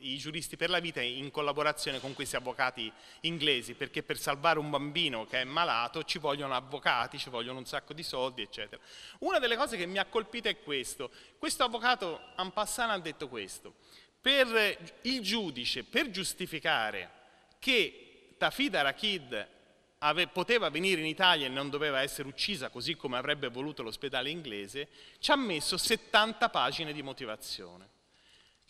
i giuristi per la vita in collaborazione con questi avvocati inglesi perché per salvare un bambino che è malato ci vogliono avvocati, ci vogliono un sacco di soldi eccetera. Una delle cose che mi ha colpito è questo. Questo avvocato Ampassana ha detto questo per il giudice, per giustificare che Tafida Arakid ave, poteva venire in Italia e non doveva essere uccisa così come avrebbe voluto l'ospedale inglese, ci ha messo 70 pagine di motivazione.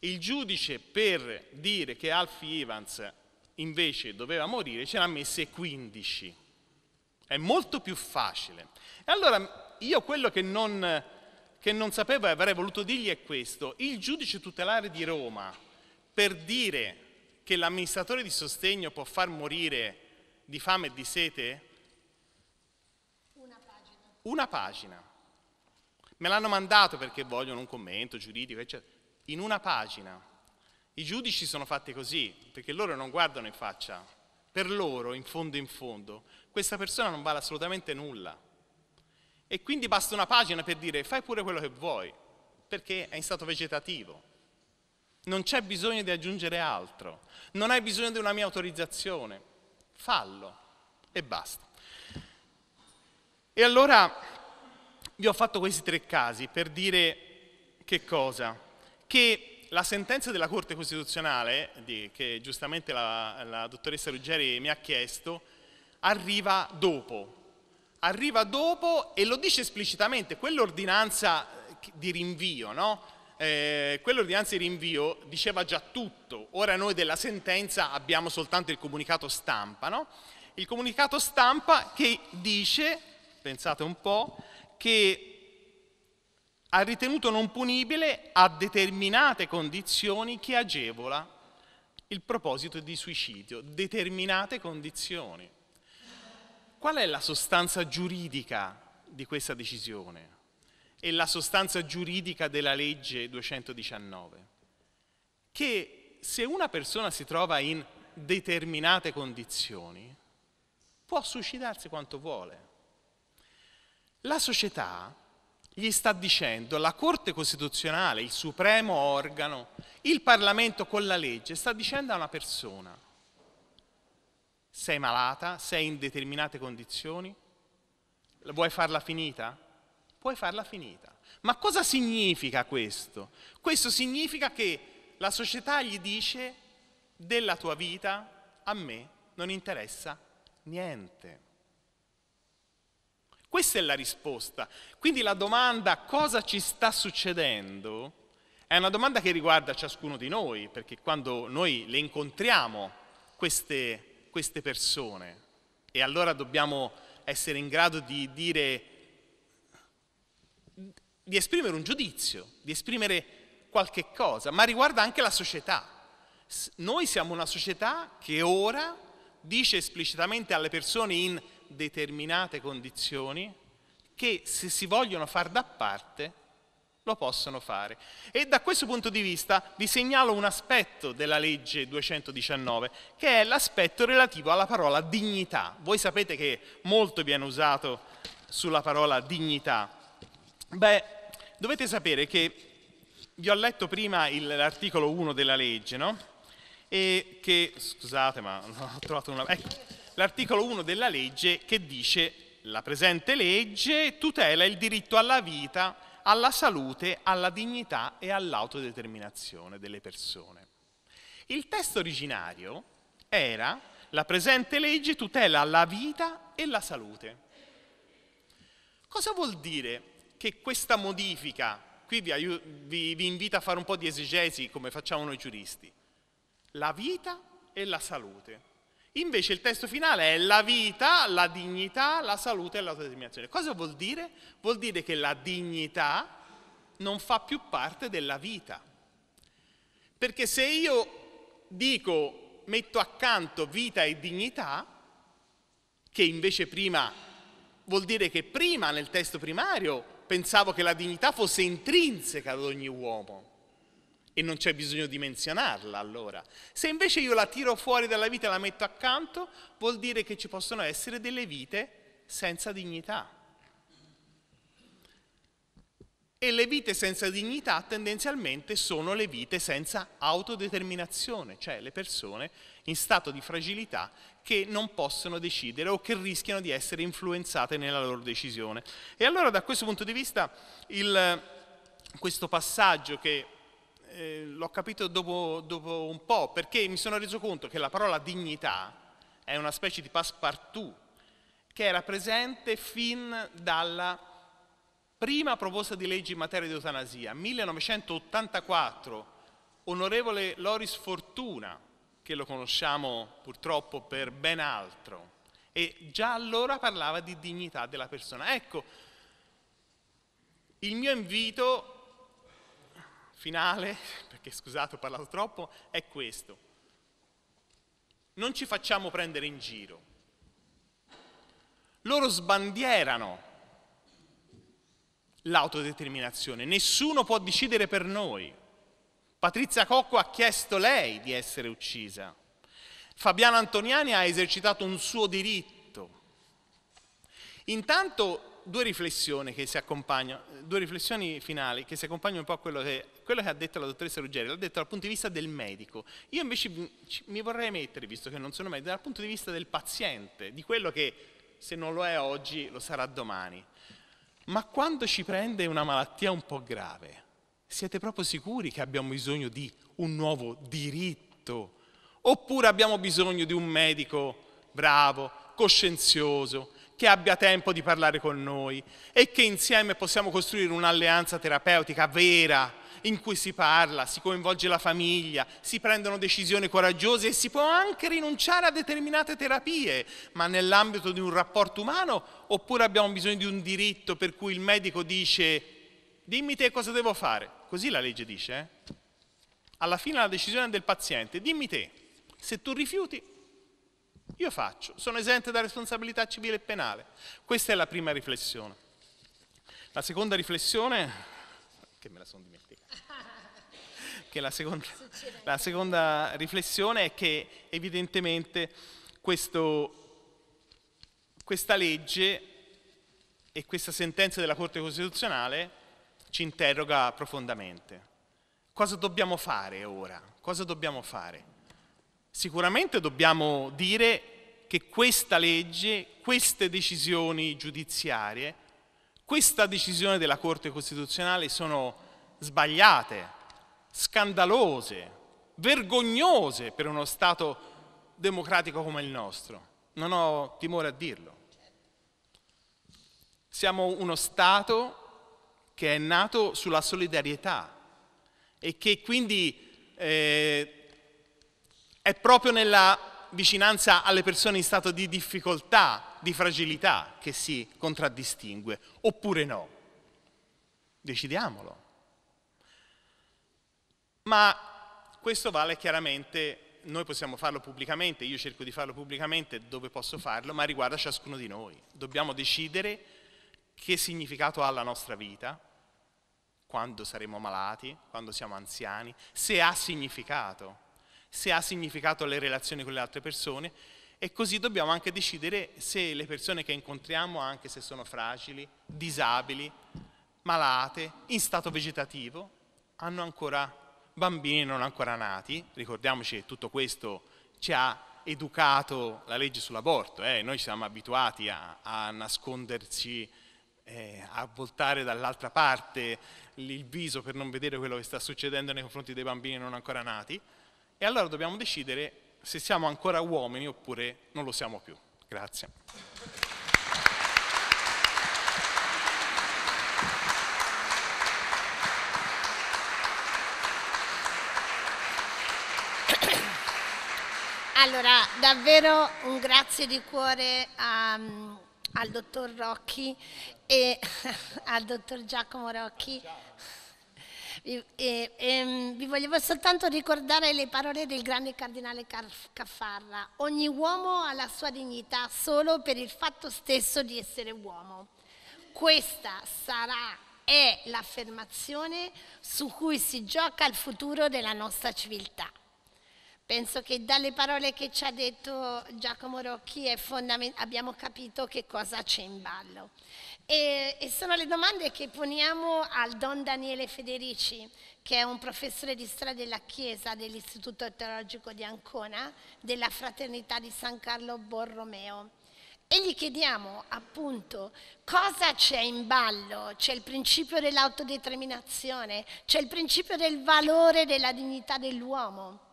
Il giudice per dire che Alfie Evans invece doveva morire ce ne ha messe 15. È molto più facile. E allora io quello che non che non sapevo e avrei voluto dirgli è questo. Il giudice tutelare di Roma, per dire che l'amministratore di sostegno può far morire di fame e di sete? Una pagina. Una pagina. Me l'hanno mandato perché vogliono un commento giuridico, eccetera. In una pagina. I giudici sono fatti così, perché loro non guardano in faccia. Per loro, in fondo in fondo, questa persona non vale assolutamente nulla. E quindi basta una pagina per dire fai pure quello che vuoi, perché è in stato vegetativo. Non c'è bisogno di aggiungere altro, non hai bisogno di una mia autorizzazione, fallo e basta. E allora vi ho fatto questi tre casi per dire che cosa? Che la sentenza della Corte Costituzionale, che giustamente la, la dottoressa Ruggeri mi ha chiesto, arriva dopo arriva dopo e lo dice esplicitamente, quell'ordinanza eh, di rinvio, no? eh, quell'ordinanza di rinvio diceva già tutto, ora noi della sentenza abbiamo soltanto il comunicato stampa, no? il comunicato stampa che dice, pensate un po', che ha ritenuto non punibile a determinate condizioni che agevola il proposito di suicidio, determinate condizioni. Qual è la sostanza giuridica di questa decisione e la sostanza giuridica della legge 219? Che se una persona si trova in determinate condizioni, può suicidarsi quanto vuole. La società gli sta dicendo, la Corte Costituzionale, il supremo organo, il Parlamento con la legge, sta dicendo a una persona, sei malata, sei in determinate condizioni, vuoi farla finita? Puoi farla finita. Ma cosa significa questo? Questo significa che la società gli dice della tua vita a me non interessa niente. Questa è la risposta. Quindi la domanda cosa ci sta succedendo è una domanda che riguarda ciascuno di noi, perché quando noi le incontriamo queste queste persone e allora dobbiamo essere in grado di dire, di esprimere un giudizio, di esprimere qualche cosa, ma riguarda anche la società. Noi siamo una società che ora dice esplicitamente alle persone in determinate condizioni che se si vogliono far da parte lo possono fare. E da questo punto di vista vi segnalo un aspetto della legge 219, che è l'aspetto relativo alla parola dignità. Voi sapete che molto viene usato sulla parola dignità. Beh, dovete sapere che vi ho letto prima il, l'articolo 1 della legge, no? E che, scusate, ma non ho trovato una... Ecco, l'articolo 1 della legge che dice la presente legge tutela il diritto alla vita alla salute, alla dignità e all'autodeterminazione delle persone. Il testo originario era la presente legge tutela la vita e la salute. Cosa vuol dire che questa modifica, qui vi, aiuto, vi, vi invito a fare un po' di esegesi come facciamo noi giuristi, la vita e la salute. Invece il testo finale è la vita, la dignità, la salute e l'autodeterminazione. Cosa vuol dire? Vuol dire che la dignità non fa più parte della vita. Perché se io dico, metto accanto vita e dignità, che invece prima vuol dire che prima nel testo primario pensavo che la dignità fosse intrinseca ad ogni uomo e non c'è bisogno di menzionarla allora. Se invece io la tiro fuori dalla vita e la metto accanto, vuol dire che ci possono essere delle vite senza dignità. E le vite senza dignità tendenzialmente sono le vite senza autodeterminazione, cioè le persone in stato di fragilità che non possono decidere o che rischiano di essere influenzate nella loro decisione. E allora da questo punto di vista il, questo passaggio che eh, l'ho capito dopo, dopo, un po', perché mi sono reso conto che la parola dignità è una specie di passepartout che era presente fin dalla prima proposta di legge in materia di eutanasia, 1984, onorevole Loris Fortuna, che lo conosciamo purtroppo per ben altro, e già allora parlava di dignità della persona. Ecco, il mio invito finale, perché scusate ho parlato troppo, è questo. Non ci facciamo prendere in giro. Loro sbandierano l'autodeterminazione, nessuno può decidere per noi. Patrizia Cocco ha chiesto lei di essere uccisa. Fabiana Antoniani ha esercitato un suo diritto. Intanto due riflessioni, che si accompagnano, due riflessioni finali che si accompagnano un po' a quello che quello che ha detto la dottoressa Ruggeri l'ha detto dal punto di vista del medico. Io invece mi vorrei mettere, visto che non sono medico, dal punto di vista del paziente, di quello che se non lo è oggi lo sarà domani. Ma quando ci prende una malattia un po' grave, siete proprio sicuri che abbiamo bisogno di un nuovo diritto? Oppure abbiamo bisogno di un medico bravo, coscienzioso, che abbia tempo di parlare con noi e che insieme possiamo costruire un'alleanza terapeutica vera in cui si parla, si coinvolge la famiglia, si prendono decisioni coraggiose e si può anche rinunciare a determinate terapie, ma nell'ambito di un rapporto umano oppure abbiamo bisogno di un diritto per cui il medico dice dimmi te cosa devo fare, così la legge dice, eh? alla fine la decisione è del paziente, dimmi te, se tu rifiuti io faccio, sono esente da responsabilità civile e penale. Questa è la prima riflessione. La seconda riflessione, che me la sono dimenticata, perché la seconda, la seconda riflessione è che evidentemente questo, questa legge e questa sentenza della Corte Costituzionale ci interroga profondamente. Cosa dobbiamo fare ora? Cosa dobbiamo fare? Sicuramente dobbiamo dire che questa legge, queste decisioni giudiziarie, questa decisione della Corte Costituzionale sono sbagliate, scandalose, vergognose per uno Stato democratico come il nostro. Non ho timore a dirlo. Siamo uno Stato che è nato sulla solidarietà e che quindi eh, è proprio nella vicinanza alle persone in stato di difficoltà, di fragilità che si contraddistingue, oppure no. Decidiamolo ma questo vale chiaramente, noi possiamo farlo pubblicamente, io cerco di farlo pubblicamente dove posso farlo, ma riguarda ciascuno di noi. Dobbiamo decidere che significato ha la nostra vita, quando saremo malati, quando siamo anziani, se ha significato, se ha significato le relazioni con le altre persone e così dobbiamo anche decidere se le persone che incontriamo, anche se sono fragili, disabili, malate, in stato vegetativo, hanno ancora bambini non ancora nati, ricordiamoci che tutto questo ci ha educato la legge sull'aborto, eh? noi siamo abituati a, a nasconderci, eh, a voltare dall'altra parte il viso per non vedere quello che sta succedendo nei confronti dei bambini non ancora nati e allora dobbiamo decidere se siamo ancora uomini oppure non lo siamo più. Grazie. Allora, davvero un grazie di cuore a, ehm, al dottor Rocchi e al dottor Giacomo Rocchi. E, e, ehm, vi volevo soltanto ricordare le parole del grande cardinale Caffarra. Ogni uomo ha la sua dignità solo per il fatto stesso di essere uomo. Questa sarà è l'affermazione su cui si gioca il futuro della nostra civiltà. Penso che dalle parole che ci ha detto Giacomo Rocchi abbiamo capito che cosa c'è in ballo. E, e sono le domande che poniamo al Don Daniele Federici, che è un professore di storia della Chiesa dell'Istituto Teologico di Ancona, della Fraternità di San Carlo Borromeo. E gli chiediamo appunto cosa c'è in ballo, c'è il principio dell'autodeterminazione, c'è il principio del valore della dignità dell'uomo.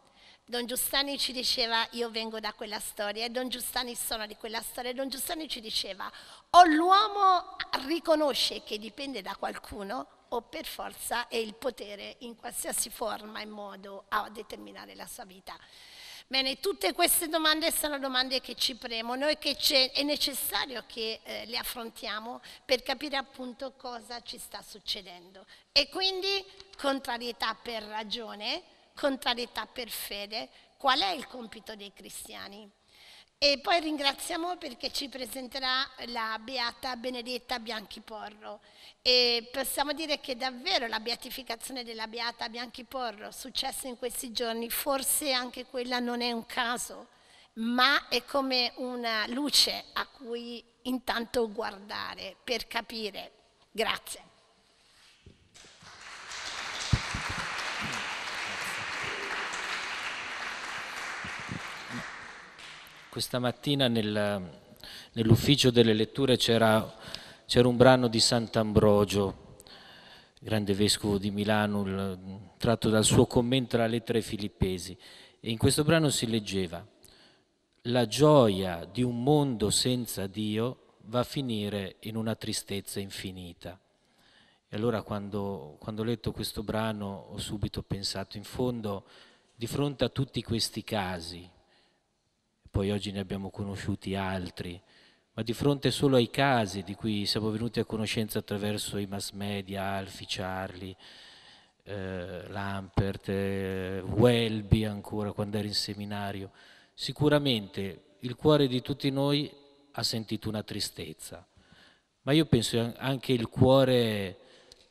Don Giustani ci diceva io vengo da quella storia e Don Giustani sono di quella storia Don Giustani ci diceva o l'uomo riconosce che dipende da qualcuno o per forza è il potere in qualsiasi forma e modo a determinare la sua vita. Bene, tutte queste domande sono domande che ci premo, noi che è necessario che eh, le affrontiamo per capire appunto cosa ci sta succedendo. E quindi contrarietà per ragione, contrarietà per fede, qual è il compito dei cristiani. E poi ringraziamo perché ci presenterà la beata Benedetta Bianchi Porro. E possiamo dire che davvero la beatificazione della beata Bianchi Porro, successa in questi giorni, forse anche quella non è un caso, ma è come una luce a cui intanto guardare per capire. Grazie. Questa mattina nel, nell'ufficio delle letture c'era, un brano di Sant'Ambrogio, grande vescovo di Milano, tratto dal suo commento alla lettera ai Filippesi. E in questo brano si leggeva «La gioia di un mondo senza Dio va a finire in una tristezza infinita». E allora quando, quando ho letto questo brano ho subito pensato in fondo di fronte a tutti questi casi poi oggi ne abbiamo conosciuti altri, ma di fronte solo ai casi di cui siamo venuti a conoscenza attraverso i mass media, Alfi, Charlie, eh, Lampert, eh, Welby ancora quando era in seminario, sicuramente il cuore di tutti noi ha sentito una tristezza, ma io penso anche il cuore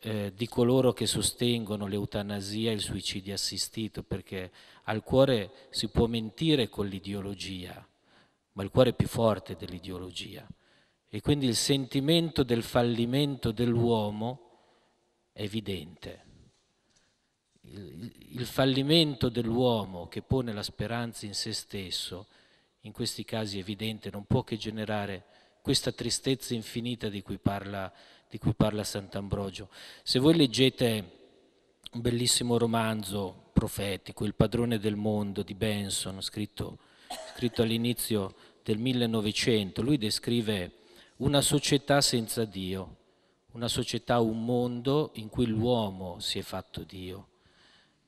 eh, di coloro che sostengono l'eutanasia e il suicidio assistito, perché al cuore si può mentire con l'ideologia, ma il cuore è più forte dell'ideologia. E quindi il sentimento del fallimento dell'uomo è evidente. Il, fallimento dell'uomo che pone la speranza in se stesso, in questi casi è evidente, non può che generare questa tristezza infinita di cui parla, di cui parla Sant'Ambrogio. Se voi leggete un bellissimo romanzo profetico, Il padrone del mondo di Benson, scritto, scritto all'inizio del 1900. Lui descrive una società senza Dio, una società, un mondo in cui l'uomo si è fatto Dio,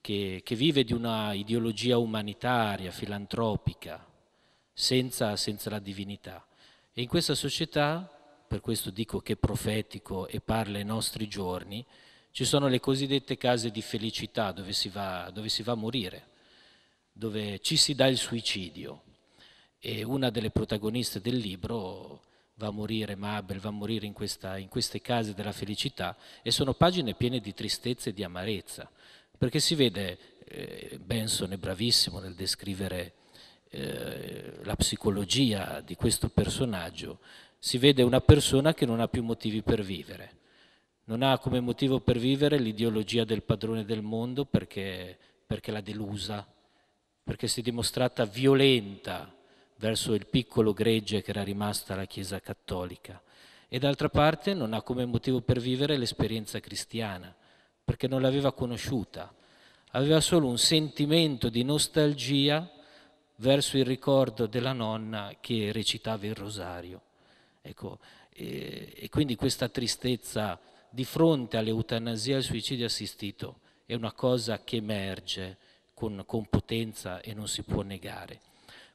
che, che vive di una ideologia umanitaria, filantropica, senza, senza la divinità. E in questa società, per questo dico che è profetico e parla ai nostri giorni, ci sono le cosiddette case di felicità dove si va, dove si va a morire, dove ci si dà il suicidio. E una delle protagoniste del libro va a morire, Mabel va a morire in, questa, in queste case della felicità e sono pagine piene di tristezza e di amarezza, perché si vede, eh, Benson è bravissimo nel descrivere eh, la psicologia di questo personaggio, si vede una persona che non ha più motivi per vivere non ha come motivo per vivere l'ideologia del padrone del mondo perché, perché l'ha delusa, perché si è dimostrata violenta verso il piccolo gregge che era rimasta la Chiesa cattolica e d'altra parte non ha come motivo per vivere l'esperienza cristiana, perché non l'aveva conosciuta, aveva solo un sentimento di nostalgia verso il ricordo della nonna che recitava il rosario. Ecco, e, e quindi questa tristezza di fronte all'eutanasia e al suicidio assistito è una cosa che emerge con, con potenza e non si può negare.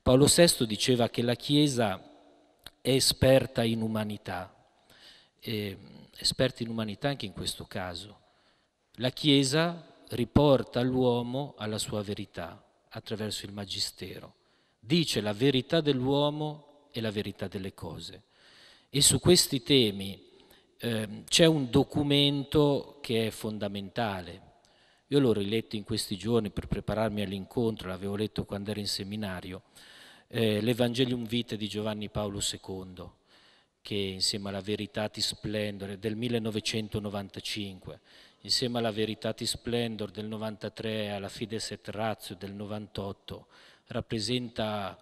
Paolo VI diceva che la Chiesa è esperta in umanità, eh, esperta in umanità anche in questo caso. La Chiesa riporta l'uomo alla sua verità attraverso il Magistero, dice la verità dell'uomo e la verità delle cose. E su questi temi Ehm, c'è un documento che è fondamentale. Io l'ho riletto in questi giorni per prepararmi all'incontro, l'avevo letto quando ero in seminario, eh, l'Evangelium Vitae di Giovanni Paolo II, che insieme alla Veritatis Splendor del 1995, insieme alla Veritatis Splendor del 93 e alla Fides et Ratio del 98, rappresenta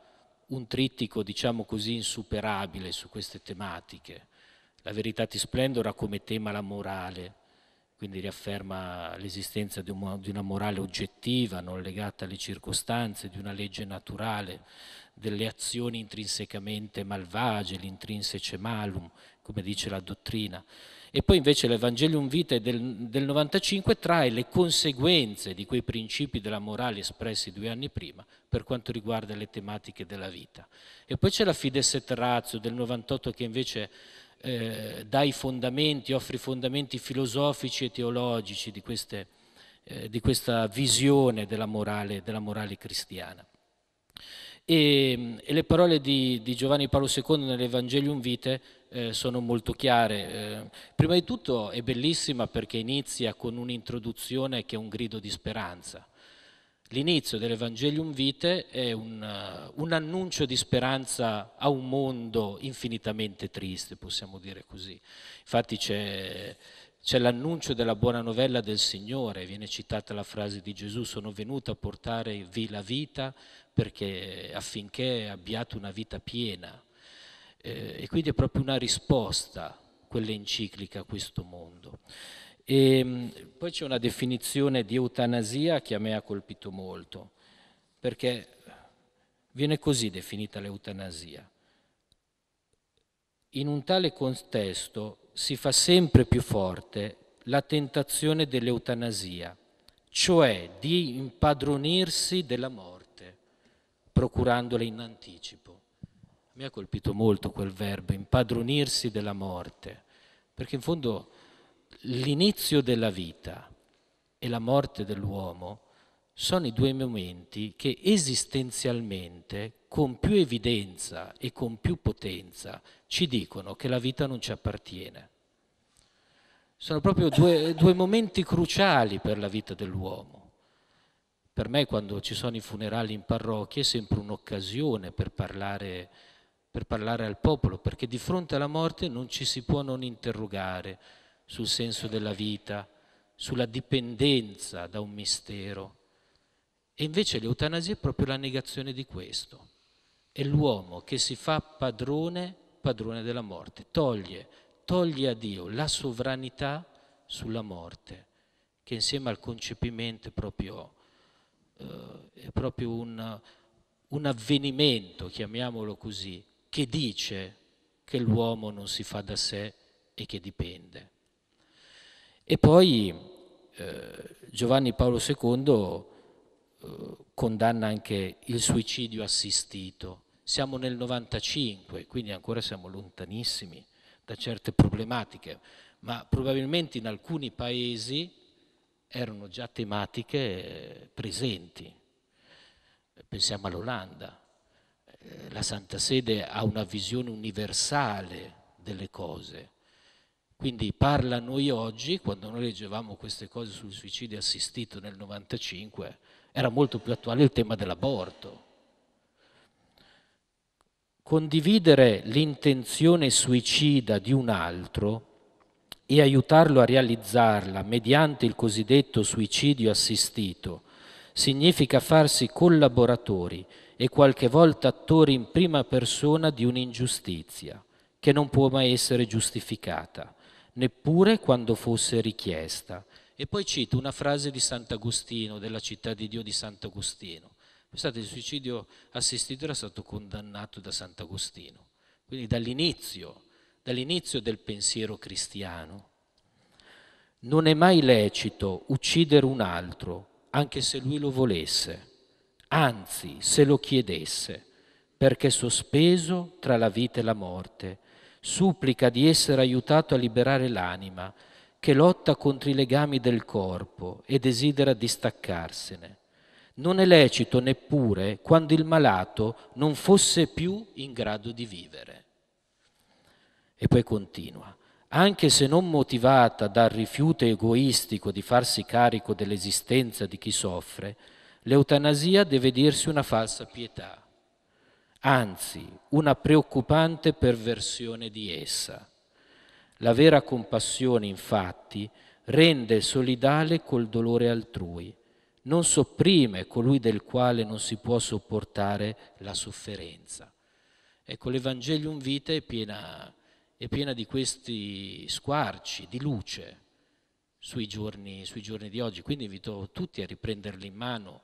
un trittico, diciamo così, insuperabile su queste tematiche. La verità ti splendora come tema la morale, quindi riafferma l'esistenza di, una morale oggettiva, non legata alle circostanze, di una legge naturale, delle azioni intrinsecamente malvagie, l'intrinsece malum, come dice la dottrina. E poi invece l'Evangelium Vitae del, del 95 trae le conseguenze di quei principi della morale espressi due anni prima per quanto riguarda le tematiche della vita. E poi c'è la Fides et Ratio del 98 che invece eh, dai fondamenti, offre i fondamenti filosofici e teologici di, queste, eh, di questa visione della morale, della morale cristiana. E, e, le parole di, di, Giovanni Paolo II nell'Evangelium Vitae eh, sono molto chiare. Eh, prima di tutto è bellissima perché inizia con un'introduzione che è un grido di speranza. L'inizio dell'Evangelium Vitae è un, uh, un, annuncio di speranza a un mondo infinitamente triste, possiamo dire così. Infatti c'è, c'è l'annuncio della buona novella del Signore, viene citata la frase di Gesù, sono venuto a portarvi la vita perché, affinché abbiate una vita piena. Eh, e quindi è proprio una risposta, quella enciclica, a questo mondo. E ehm, poi c'è una definizione di eutanasia che a me ha colpito molto, perché viene così definita l'eutanasia. In un tale contesto si fa sempre più forte la tentazione dell'eutanasia, cioè di impadronirsi della morte, procurandola in anticipo. A me ha colpito molto quel verbo, impadronirsi della morte, perché in fondo l'inizio della vita e la morte dell'uomo sono i due momenti che esistenzialmente, con più evidenza e con più potenza, ci dicono che la vita non ci appartiene. Sono proprio due, due momenti cruciali per la vita dell'uomo. Per me quando ci sono i funerali in parrocchia è sempre un'occasione per parlare, per parlare al popolo, perché di fronte alla morte non ci si può non interrogare, sul senso della vita, sulla dipendenza da un mistero. E invece l'eutanasia è proprio la negazione di questo. È l'uomo che si fa padrone, padrone della morte, toglie, toglie a Dio la sovranità sulla morte, che insieme al concepimento è proprio, eh, è proprio un, un avvenimento, chiamiamolo così, che dice che l'uomo non si fa da sé e che dipende. E poi eh, Giovanni Paolo II eh, condanna anche il suicidio assistito. Siamo nel 95, quindi ancora siamo lontanissimi da certe problematiche, ma probabilmente in alcuni paesi erano già tematiche eh, presenti. Pensiamo all'Olanda. Eh, la Santa Sede ha una visione universale delle cose quindi parla a noi oggi, quando noi leggevamo queste cose sul suicidio assistito nel 95, era molto più attuale il tema dell'aborto. Condividere l'intenzione suicida di un altro e aiutarlo a realizzarla mediante il cosiddetto suicidio assistito significa farsi collaboratori e qualche volta attori in prima persona di un'ingiustizia che non può mai essere giustificata neppure quando fosse richiesta. E poi cito una frase di Sant'Agostino, della città di Dio di Sant'Agostino. Pensate, il suicidio assistito era stato condannato da Sant'Agostino, quindi dall'inizio, dall'inizio del pensiero cristiano. Non è mai lecito uccidere un altro, anche se lui lo volesse, anzi se lo chiedesse, perché sospeso tra la vita e la morte supplica di essere aiutato a liberare l'anima che lotta contro i legami del corpo e desidera distaccarsene. Non è lecito neppure quando il malato non fosse più in grado di vivere. E poi continua anche se non motivata dal rifiuto egoistico di farsi carico dell'esistenza di chi soffre, l'eutanasia deve dirsi una falsa pietà anzi una preoccupante perversione di essa. La vera compassione, infatti, rende solidale col dolore altrui, non sopprime colui del quale non si può sopportare la sofferenza. Ecco, l'Evangelium vita è piena, è piena di questi squarci, di luce sui giorni, sui giorni di oggi, quindi invito tutti a riprenderli in mano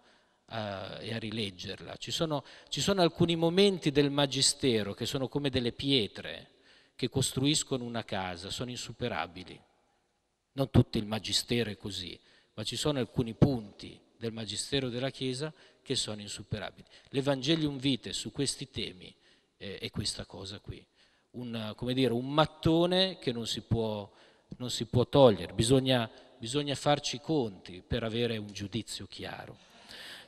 a, eh, e a rileggerla. Ci sono, ci sono alcuni momenti del Magistero che sono come delle pietre che costruiscono una casa, sono insuperabili. Non tutto il Magistero è così, ma ci sono alcuni punti del Magistero della Chiesa che sono insuperabili. L'Evangelium Vitae su questi temi eh, è questa cosa qui, un, dire, un mattone che non si può, non si può togliere, bisogna, bisogna farci i conti per avere un giudizio chiaro.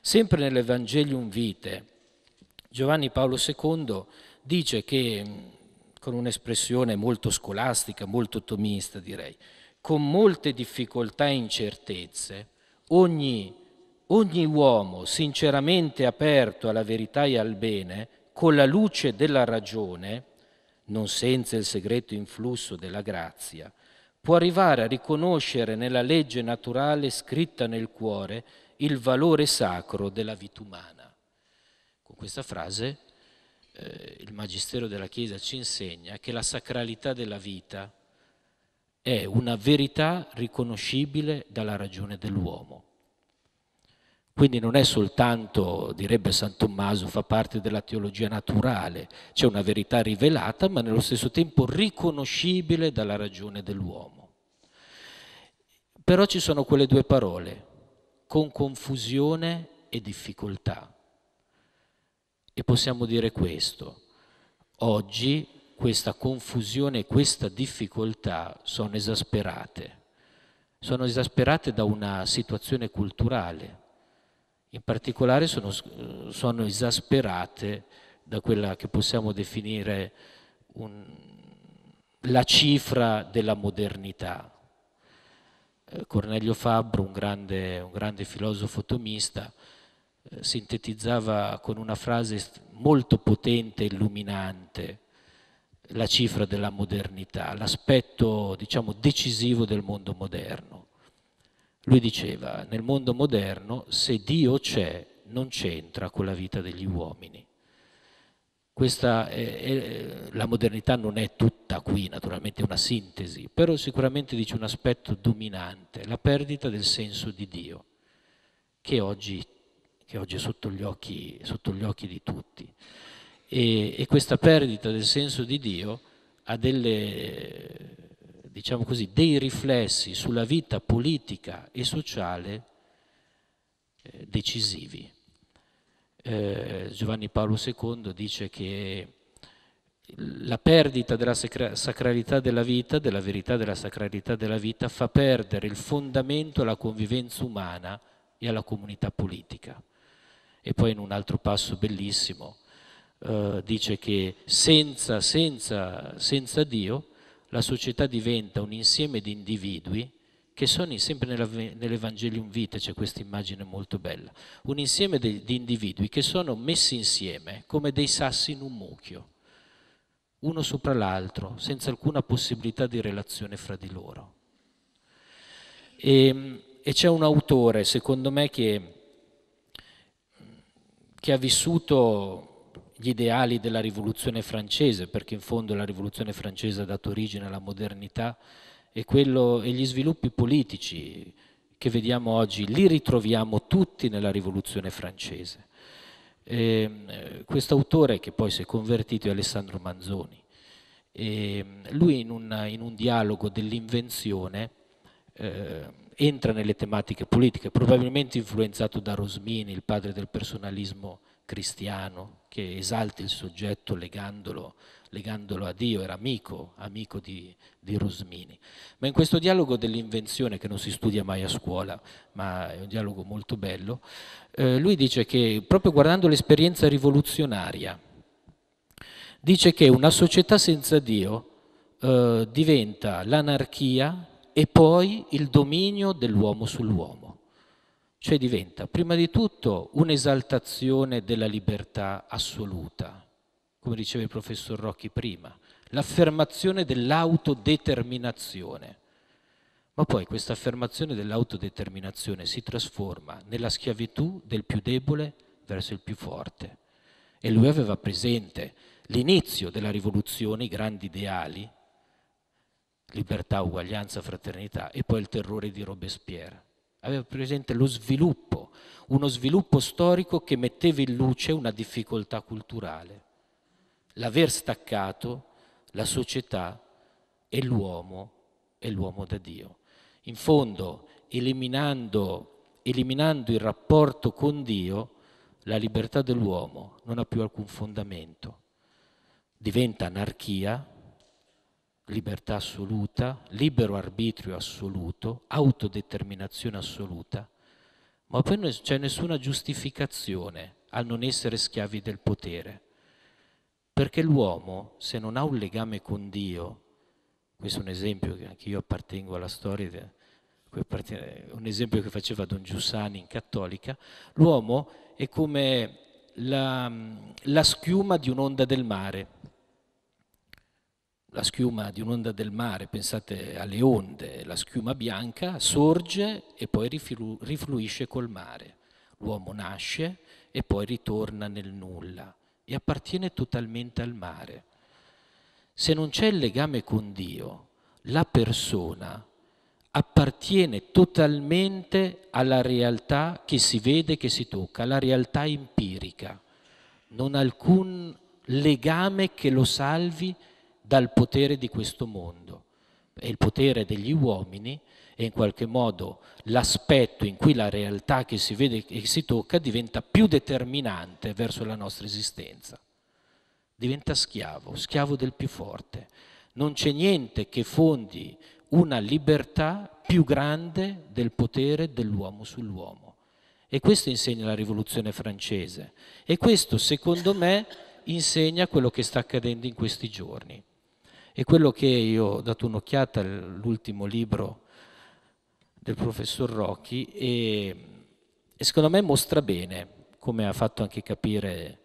Sempre nell'Evangelium Vitae, Giovanni Paolo II dice che, mm, con un'espressione molto scolastica, molto tomista direi, con molte difficoltà e incertezze, ogni, ogni uomo sinceramente aperto alla verità e al bene, con la luce della ragione, non senza il segreto influsso della grazia, può arrivare a riconoscere nella legge naturale scritta nel cuore il valore sacro della vita umana. Con questa frase eh, il Magistero della Chiesa ci insegna che la sacralità della vita è una verità riconoscibile dalla ragione dell'uomo. Quindi non è soltanto, direbbe San Tommaso, fa parte della teologia naturale, c'è una verità rivelata ma nello stesso tempo riconoscibile dalla ragione dell'uomo. Però ci sono quelle due parole, con confusione e difficoltà. E possiamo dire questo. Oggi questa confusione e questa difficoltà sono esasperate. Sono esasperate da una situazione culturale. In particolare sono, sono esasperate da quella che possiamo definire un, la cifra della modernità. Eh, Cornelio Fabbro, un grande, un grande filosofo tomista, eh, sintetizzava con una frase molto potente e illuminante la cifra della modernità, l'aspetto diciamo, decisivo del mondo moderno. Lui diceva, nel mondo moderno se Dio c'è non c'entra con la vita degli uomini. Questa, è, eh, eh, la modernità non è tutta qui, naturalmente è una sintesi, però sicuramente dice un aspetto dominante, la perdita del senso di Dio, che oggi, che oggi è sotto gli, occhi, sotto gli, occhi, di tutti. E, e questa perdita del senso di Dio ha delle, diciamo così, dei riflessi sulla vita politica e sociale eh, decisivi. Eh, Giovanni Paolo II dice che la perdita della sacralità della vita, della verità della sacralità della vita, fa perdere il fondamento alla convivenza umana e alla comunità politica. E poi in un altro passo bellissimo eh, dice che senza, senza, senza Dio la società diventa un insieme di individui che sono sempre nell'Evangelium Vitae, c'è questa immagine molto bella, un insieme di, di individui che sono messi insieme come dei sassi in un mucchio, uno sopra l'altro, senza alcuna possibilità di relazione fra di loro. E, ehm, e c'è un autore, secondo me, che, che ha vissuto gli ideali della rivoluzione francese, perché in fondo la rivoluzione francese ha dato origine alla modernità e, quello, e gli sviluppi politici che vediamo oggi, li ritroviamo tutti nella rivoluzione francese. Ehm, questo autore, che poi si è convertito, è Alessandro Manzoni. E ehm, lui in un, in un dialogo dell'invenzione eh, entra nelle tematiche politiche, probabilmente influenzato da Rosmini, il padre del personalismo cristiano, che esalta il soggetto legandolo legandolo a Dio, era amico, amico di, di Rosmini. Ma in questo dialogo dell'invenzione, che non si studia mai a scuola, ma è un dialogo molto bello, eh, lui dice che proprio guardando l'esperienza rivoluzionaria, dice che una società senza Dio eh, diventa l'anarchia e poi il dominio dell'uomo sull'uomo cioè diventa prima di tutto un'esaltazione della libertà assoluta, come diceva il professor Rocchi prima, l'affermazione dell'autodeterminazione. Ma poi questa affermazione dell'autodeterminazione si trasforma nella schiavitù del più debole verso il più forte. E lui aveva presente l'inizio della rivoluzione, i grandi ideali, libertà, uguaglianza, fraternità, e poi il terrore di Robespierre. Aveva presente lo sviluppo, uno sviluppo storico che metteva in luce una difficoltà culturale l'aver staccato la società e l'uomo e l'uomo da Dio. In fondo, eliminando, eliminando il rapporto con Dio, la libertà dell'uomo non ha più alcun fondamento. Diventa anarchia, libertà assoluta, libero arbitrio assoluto, autodeterminazione assoluta, ma poi non c'è nessuna giustificazione al non essere schiavi del potere. Perché l'uomo, se non ha un legame con Dio, questo è un esempio che anche io appartengo alla storia, un esempio che faceva Don Giussani in Cattolica, l'uomo è come la, la schiuma di un'onda del mare. La schiuma di un'onda del mare, pensate alle onde, la schiuma bianca sorge e poi riflu- rifluisce col mare. L'uomo nasce e poi ritorna nel nulla e appartiene totalmente al mare. Se non c'è il legame con Dio, la persona appartiene totalmente alla realtà che si vede, che si tocca, alla realtà empirica. Non ha alcun legame che lo salvi dal potere di questo mondo. È il potere degli uomini e in qualche modo l'aspetto in cui la realtà che si vede e si tocca diventa più determinante verso la nostra esistenza. Diventa schiavo, schiavo del più forte. Non c'è niente che fondi una libertà più grande del potere dell'uomo sull'uomo. E questo insegna la rivoluzione francese. E questo, secondo me, insegna quello che sta accadendo in questi giorni. E quello che io ho dato un'occhiata all'ultimo libro del professor Rocchi e, e secondo me mostra bene, come ha fatto anche capire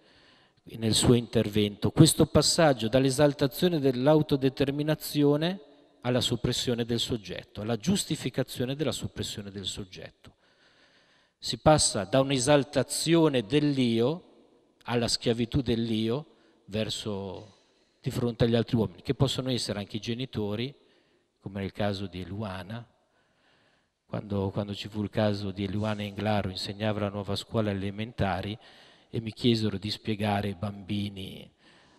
nel suo intervento, questo passaggio dall'esaltazione dell'autodeterminazione alla soppressione del soggetto, alla giustificazione della soppressione del soggetto. Si passa da un'esaltazione dell'io alla schiavitù dell'io verso di fronte agli altri uomini, che possono essere anche i genitori, come nel caso di Luana, quando, quando ci fu il caso di Eluana Englaro, insegnava la nuova scuola elementari e mi chiesero di spiegare ai bambini,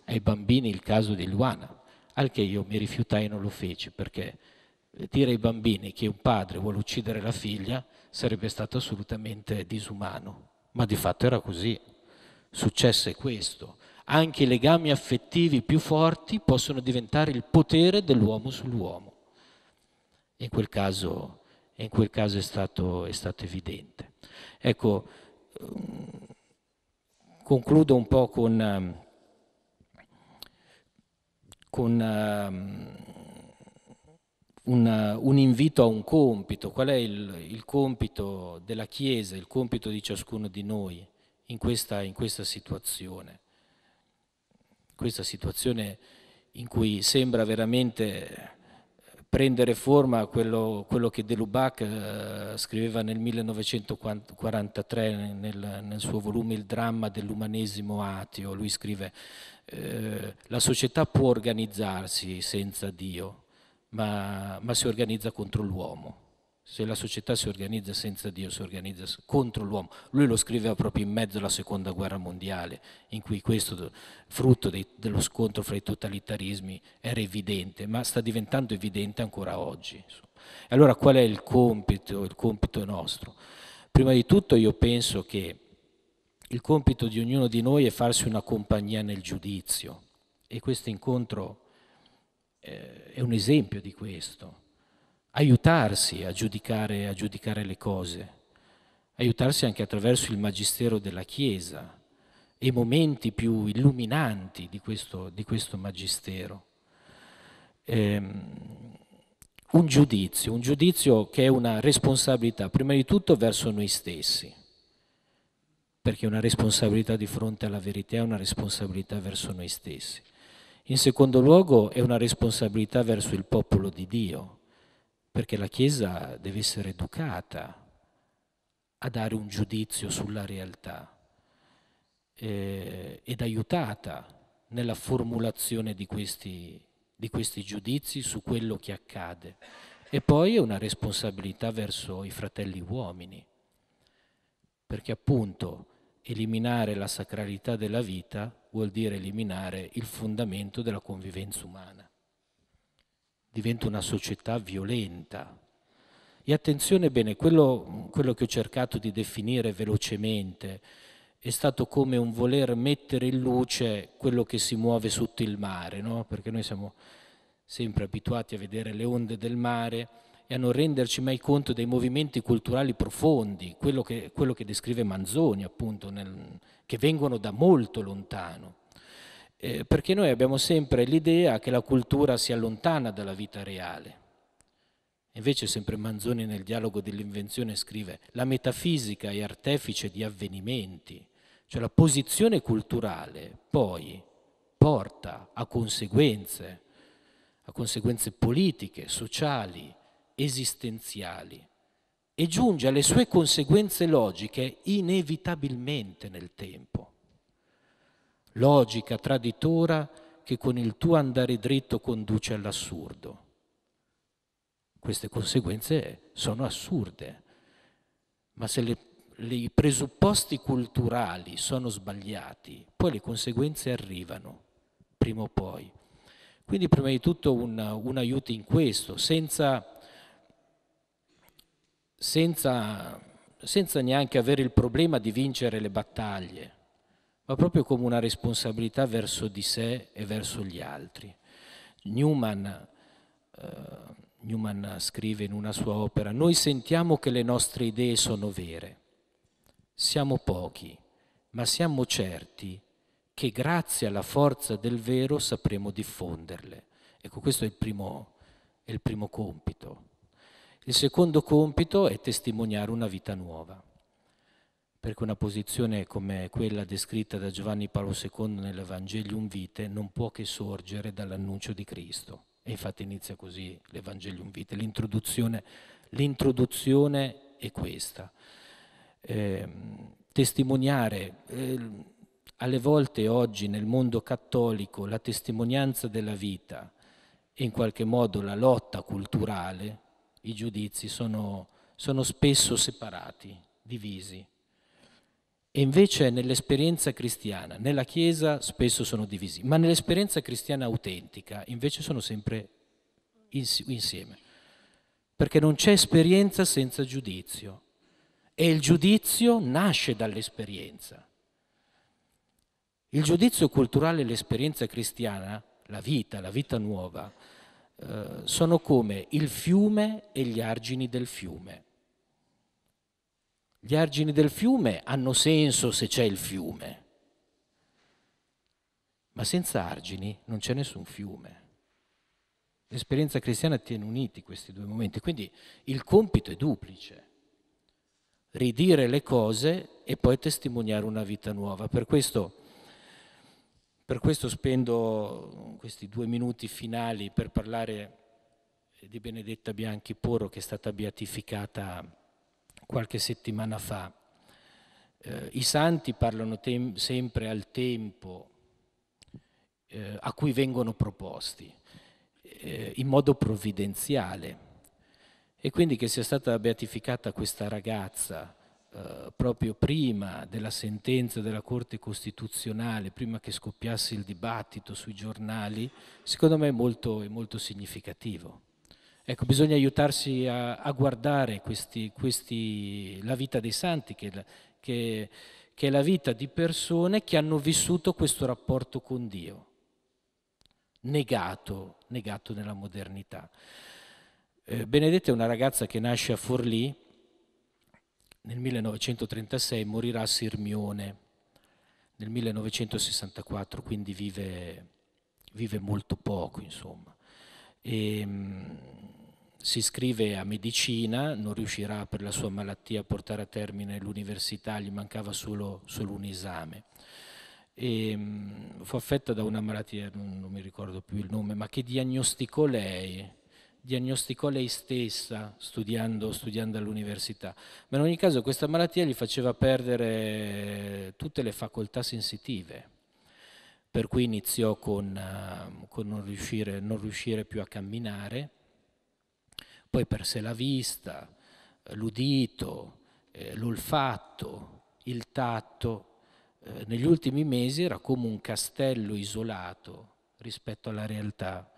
ai bambini il caso di Eluana, al che io mi rifiutai e non lo feci perché dire ai bambini che un padre vuole uccidere la figlia sarebbe stato assolutamente disumano, ma di fatto era così. Successe questo. Anche i legami affettivi più forti possono diventare il potere dell'uomo sull'uomo. In quel caso e in quel caso è stato, è stato evidente. Ecco, mm, concludo un po' con, mm, con mm, un, un, invito a un compito. Qual è il, il, compito della Chiesa, il compito di ciascuno di noi in questa, in questa situazione? Questa situazione in cui sembra veramente prendere forma quello, quello che De Lubac eh, scriveva nel 1943 nel, nel, suo volume Il dramma dell'umanesimo ateo. Lui scrive eh, la società può organizzarsi senza Dio, ma, ma si organizza contro l'uomo. Se la società si organizza senza Dio, si organizza contro l'uomo. Lui lo scriveva proprio in mezzo alla seconda guerra mondiale, in cui questo, frutto dei, dello scontro fra i totalitarismi, era evidente, ma sta diventando evidente ancora oggi. Allora qual è il compito, il compito nostro? Prima di tutto io penso che il compito di ognuno di noi è farsi una compagnia nel giudizio e questo incontro eh, è un esempio di questo aiutarsi a giudicare, a giudicare le cose, aiutarsi anche attraverso il magistero della Chiesa e i momenti più illuminanti di questo, di questo magistero. Ehm, un giudizio, un giudizio che è una responsabilità, prima di tutto verso noi stessi, perché una responsabilità di fronte alla verità è una responsabilità verso noi stessi. In secondo luogo è una responsabilità verso il popolo di Dio, perché la Chiesa deve essere educata a dare un giudizio sulla realtà eh, ed aiutata nella formulazione di questi, di questi giudizi su quello che accade. E poi è una responsabilità verso i fratelli uomini, perché appunto eliminare la sacralità della vita vuol dire eliminare il fondamento della convivenza umana diventa una società violenta. E attenzione bene, quello, quello che ho cercato di definire velocemente è stato come un voler mettere in luce quello che si muove sotto il mare, no? perché noi siamo sempre abituati a vedere le onde del mare e a non renderci mai conto dei movimenti culturali profondi, quello che, quello che descrive Manzoni appunto, nel, che vengono da molto lontano eh, perché noi abbiamo sempre l'idea che la cultura si allontana dalla vita reale. Invece sempre Manzoni nel dialogo dell'invenzione scrive la metafisica è artefice di avvenimenti, cioè la posizione culturale poi porta a conseguenze, a conseguenze politiche, sociali, esistenziali e giunge alle sue conseguenze logiche inevitabilmente nel tempo logica traditora che con il tuo andare dritto conduce all'assurdo. Queste conseguenze sono assurde, ma se le, le, i presupposti culturali sono sbagliati, poi le conseguenze arrivano, prima o poi. Quindi prima di tutto un, un aiuto in questo, senza, senza, senza neanche avere il problema di vincere le battaglie ma proprio come una responsabilità verso di sé e verso gli altri. Newman, eh, Newman scrive in una sua opera, noi sentiamo che le nostre idee sono vere, siamo pochi, ma siamo certi che grazie alla forza del vero sapremo diffonderle. Ecco, questo è il primo, è il primo compito. Il secondo compito è testimoniare una vita nuova perché una posizione come quella descritta da Giovanni Paolo II nell'Evangelium Vitae non può che sorgere dall'annuncio di Cristo. E infatti inizia così l'Evangelium Vitae, l'introduzione, l'introduzione è questa. Eh, testimoniare, eh, alle volte oggi nel mondo cattolico la testimonianza della vita e in qualche modo la lotta culturale, i giudizi sono, sono spesso separati, divisi e invece nell'esperienza cristiana, nella Chiesa spesso sono divisi, ma nell'esperienza cristiana autentica invece sono sempre insieme. Perché non c'è esperienza senza giudizio. E il giudizio nasce dall'esperienza. Il giudizio culturale e l'esperienza cristiana, la vita, la vita nuova, eh, sono come il fiume e gli argini del fiume. Gli argini del fiume hanno senso se c'è il fiume, ma senza argini non c'è nessun fiume. L'esperienza cristiana tiene uniti questi due momenti, quindi il compito è duplice. Ridire le cose e poi testimoniare una vita nuova. Per questo, per questo spendo questi due minuti finali per parlare di Benedetta Bianchi Porro che è stata beatificata qualche settimana fa. Eh, I santi parlano sempre al tempo eh, a cui vengono proposti, eh, in modo provvidenziale. E quindi che sia stata beatificata questa ragazza eh, proprio prima della sentenza della Corte Costituzionale, prima che scoppiasse il dibattito sui giornali, secondo me è molto, è molto significativo. Ecco, bisogna aiutarsi a, a guardare questi, questi, la vita dei santi, che, che, che è la vita di persone che hanno vissuto questo rapporto con Dio, negato, negato nella modernità. Eh, Benedetta è una ragazza che nasce a Forlì nel 1936, morirà a Sirmione nel 1964, quindi vive, vive molto poco, insomma. E, ehm, si iscrive a medicina, non riuscirà per la sua malattia a portare a termine l'università, gli mancava solo, solo un esame. E, ehm, fu affetta da una malattia, non, non mi ricordo più il nome, ma che diagnosticò lei, diagnosticò lei stessa studiando, studiando all'università. Ma in ogni caso questa malattia gli faceva perdere tutte le facoltà sensitive per cui iniziò con, ehm, con non, riuscire, non, riuscire, più a camminare, poi perse la vista, eh, l'udito, eh, l'olfatto, il tatto. Eh, negli ultimi mesi era come un castello isolato rispetto alla realtà,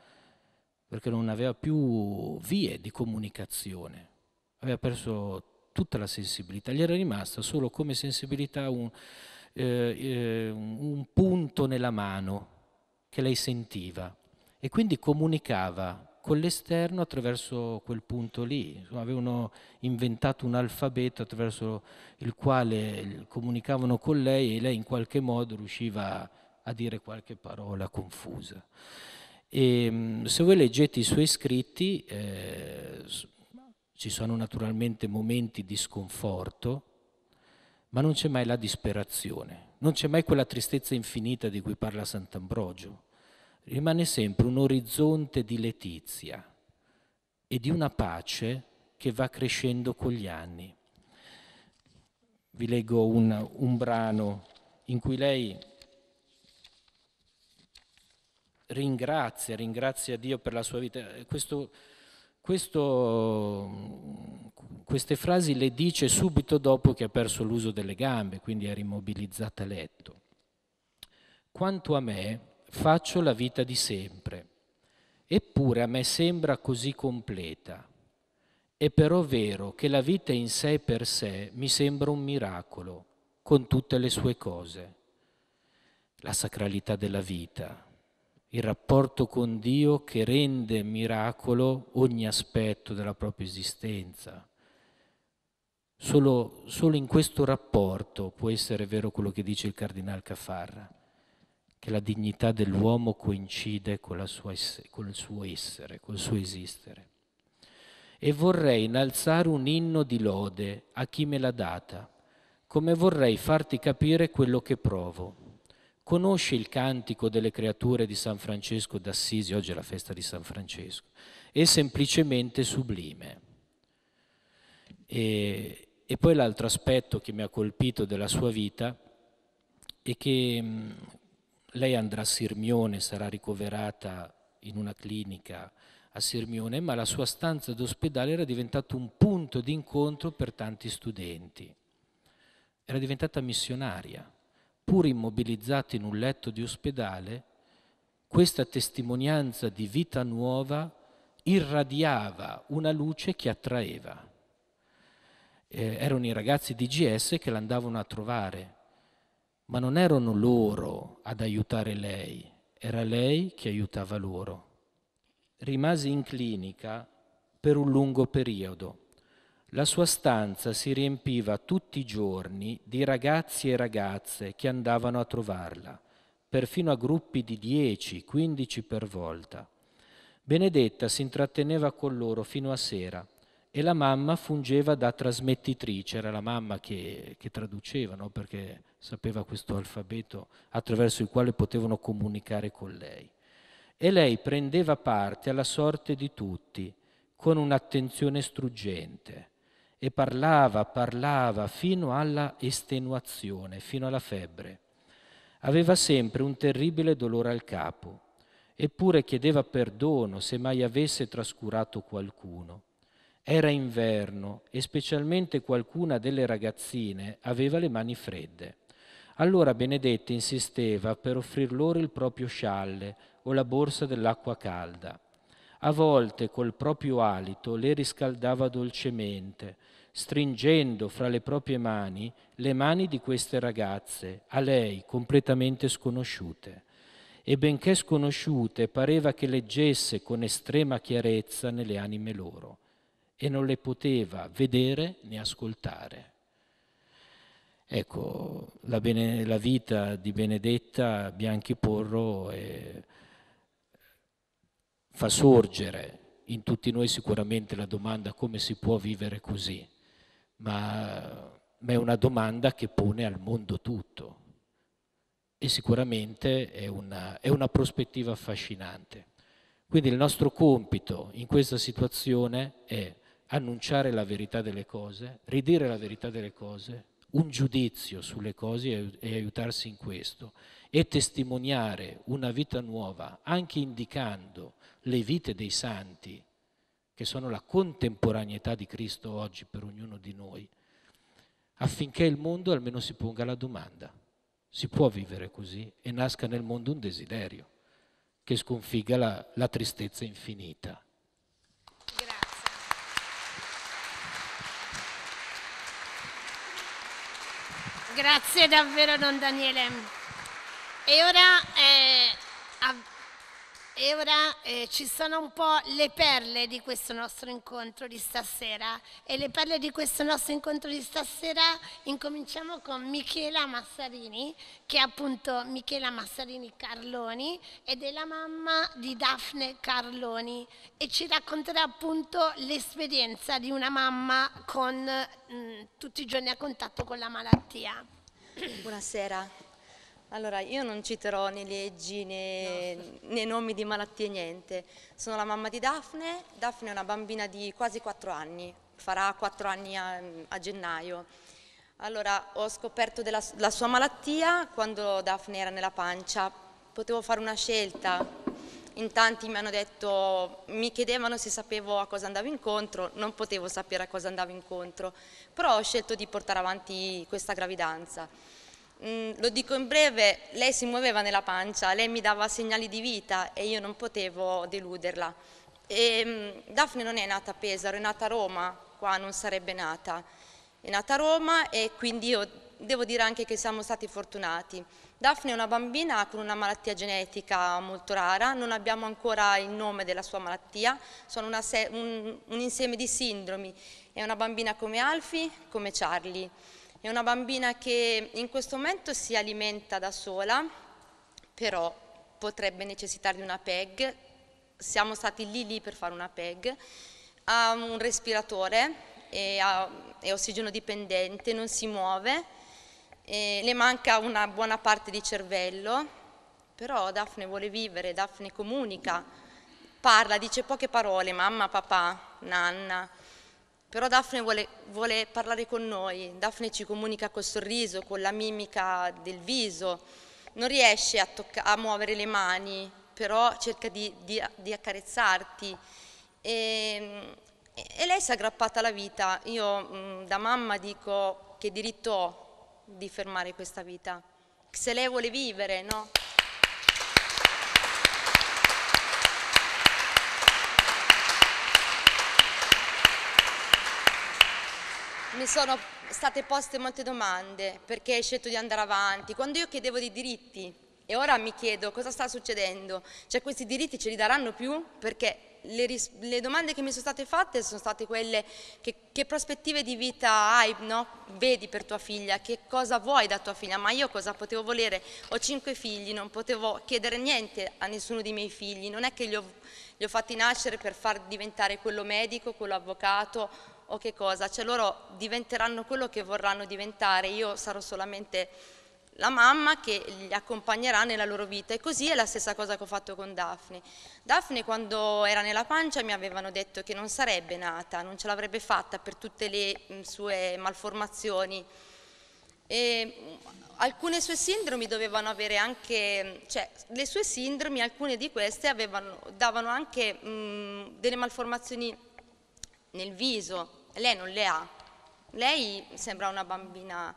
perché non aveva più vie di comunicazione, aveva perso tutta la sensibilità, gli era rimasta solo come sensibilità un eh, eh, un punto nella mano che lei sentiva e quindi comunicava con l'esterno attraverso quel punto lì. Insomma, avevano inventato un alfabeto attraverso il quale comunicavano con lei e lei in qualche modo riusciva a dire qualche parola confusa. E, ehm, se voi leggete i suoi scritti, eh, ci sono naturalmente momenti di sconforto, ma non c'è mai la disperazione, non c'è mai quella tristezza infinita di cui parla Sant'Ambrogio. Rimane sempre un orizzonte di letizia e di una pace che va crescendo con gli anni. Vi leggo un, un brano in cui lei ringrazia, ringrazia Dio per la sua vita. Questo, questo, queste frasi le dice subito dopo che ha perso l'uso delle gambe, quindi era immobilizzata a letto. Quanto a me, faccio la vita di sempre, eppure a me sembra così completa. È però vero che la vita in sé per sé mi sembra un miracolo, con tutte le sue cose. La sacralità della vita, il rapporto con Dio che rende miracolo ogni aspetto della propria esistenza. Solo, solo in questo rapporto può essere vero quello che dice il Cardinal Cafarra, che la dignità dell'uomo coincide con, sua, con il suo essere, col suo esistere. E vorrei innalzare un inno di lode a chi me l'ha data, come vorrei farti capire quello che provo conosce il cantico delle creature di San Francesco d'Assisi, oggi è la festa di San Francesco, è semplicemente sublime. E, e poi l'altro aspetto che mi ha colpito della sua vita è che mm, lei andrà a Sirmione, sarà ricoverata in una clinica a Sirmione, ma la sua stanza d'ospedale era diventata un punto di incontro per tanti studenti, era diventata missionaria pur immobilizzato in un letto di ospedale, questa testimonianza di vita nuova irradiava una luce che attraeva. Eh, erano i ragazzi di GS che l'andavano a trovare, ma non erano loro ad aiutare lei, era lei che aiutava loro. Rimase in clinica per un lungo periodo la sua stanza si riempiva tutti i giorni di ragazzi e ragazze che andavano a trovarla, perfino a gruppi di 10, 15 per volta. Benedetta si intratteneva con loro fino a sera e la mamma fungeva da trasmettitrice, era la mamma che, che traduceva, no? perché sapeva questo alfabeto attraverso il quale potevano comunicare con lei. E lei prendeva parte alla sorte di tutti con un'attenzione struggente e parlava, parlava fino alla estenuazione, fino alla febbre. Aveva sempre un terribile dolore al capo, eppure chiedeva perdono se mai avesse trascurato qualcuno. Era inverno e specialmente qualcuna delle ragazzine aveva le mani fredde. Allora Benedetta insisteva per offrir loro il proprio scialle o la borsa dell'acqua calda. A volte col proprio alito le riscaldava dolcemente, stringendo fra le proprie mani le mani di queste ragazze, a lei completamente sconosciute. E benché sconosciute, pareva che leggesse con estrema chiarezza nelle anime loro e non le poteva vedere né ascoltare. Ecco, la, bene, la vita di Benedetta Bianchi Porro è, fa sorgere in tutti noi sicuramente la domanda come si può vivere così ma, ma è una domanda che pone al mondo tutto e sicuramente è una, è una prospettiva affascinante. Quindi il nostro compito in questa situazione è annunciare la verità delle cose, ridire la verità delle cose, un giudizio sulle cose e aiutarsi in questo e testimoniare una vita nuova anche indicando le vite dei santi che sono la contemporaneità di Cristo oggi per ognuno di noi, affinché il mondo almeno si ponga la domanda, si può vivere così e nasca nel mondo un desiderio che sconfiga la, la tristezza infinita. Grazie davvero Don Daniele. E ora eh, e ora eh, ci sono un po' le perle di questo nostro incontro di stasera e le perle di questo nostro incontro di stasera incominciamo con Michela Massarini, che è appunto Michela Massarini Carloni ed è la mamma di Daphne Carloni e ci racconterà appunto l'esperienza di una mamma con mh, mm, tutti i giorni a contatto con la malattia. Buonasera, allora, io non citerò né leggi né, no. né, nomi di malattie, niente. Sono la mamma di Daphne, Daphne è una bambina di quasi 4 anni, farà 4 anni a, a gennaio. Allora, ho scoperto della, la sua malattia quando Daphne era nella pancia. Potevo fare una scelta. In tanti mi hanno detto, mi chiedevano se sapevo a cosa andavo incontro, non potevo sapere a cosa andavo incontro, però ho scelto di portare avanti questa gravidanza. Mm, lo dico in breve, lei si muoveva nella pancia, lei mi dava segnali di vita e io non potevo deluderla. E, mm, Daphne non è nata a Pesaro, è nata a Roma, qua non sarebbe nata. È nata a Roma e quindi io devo dire anche che siamo stati fortunati. Daphne è una bambina con una malattia genetica molto rara, non abbiamo ancora il nome della sua malattia, sono un, un insieme di sindromi. È una bambina come Alfie, come Charlie. È una bambina che in questo momento si alimenta da sola, però potrebbe necessitare di una PEG. Siamo stati lì lì per fare una PEG. Ha un respiratore, è, è ossigeno dipendente, non si muove, le manca una buona parte di cervello, però Daphne vuole vivere, Daphne comunica, parla, dice poche parole, mamma, papà, nanna, però Daphne vuole, vuole parlare con noi, Daphne ci comunica col sorriso, con la mimica del viso, non riesce a, a muovere le mani, però cerca di, di, di accarezzarti e, ehm, e, lei si è aggrappata alla vita. Io mm, da mamma dico che diritto ho di fermare questa vita, se lei vuole vivere, no? mi sono state poste molte domande perché hai scelto di andare avanti. Quando io chiedevo dei diritti e ora mi chiedo cosa sta succedendo, cioè questi diritti ce li daranno più? Perché le, le domande che mi sono state fatte sono state quelle che, che prospettive di vita hai, no? vedi per tua figlia, che cosa vuoi da tua figlia, ma io cosa potevo volere? Ho cinque figli, non potevo chiedere niente a nessuno dei miei figli, non è che li ho, li ho fatti nascere per far diventare quello medico, quello avvocato o che cosa, cioè loro diventeranno quello che vorranno diventare, io sarò solamente la mamma che li accompagnerà nella loro vita e così è la stessa cosa che ho fatto con Daphne. Daphne quando era nella pancia mi avevano detto che non sarebbe nata, non ce l'avrebbe fatta per tutte le mm, sue malformazioni e mm, alcune sue sindromi dovevano avere anche, cioè le sue sindromi, alcune di queste avevano, davano anche mh, mm, delle malformazioni nel viso, lei non le ha. Lei sembra una bambina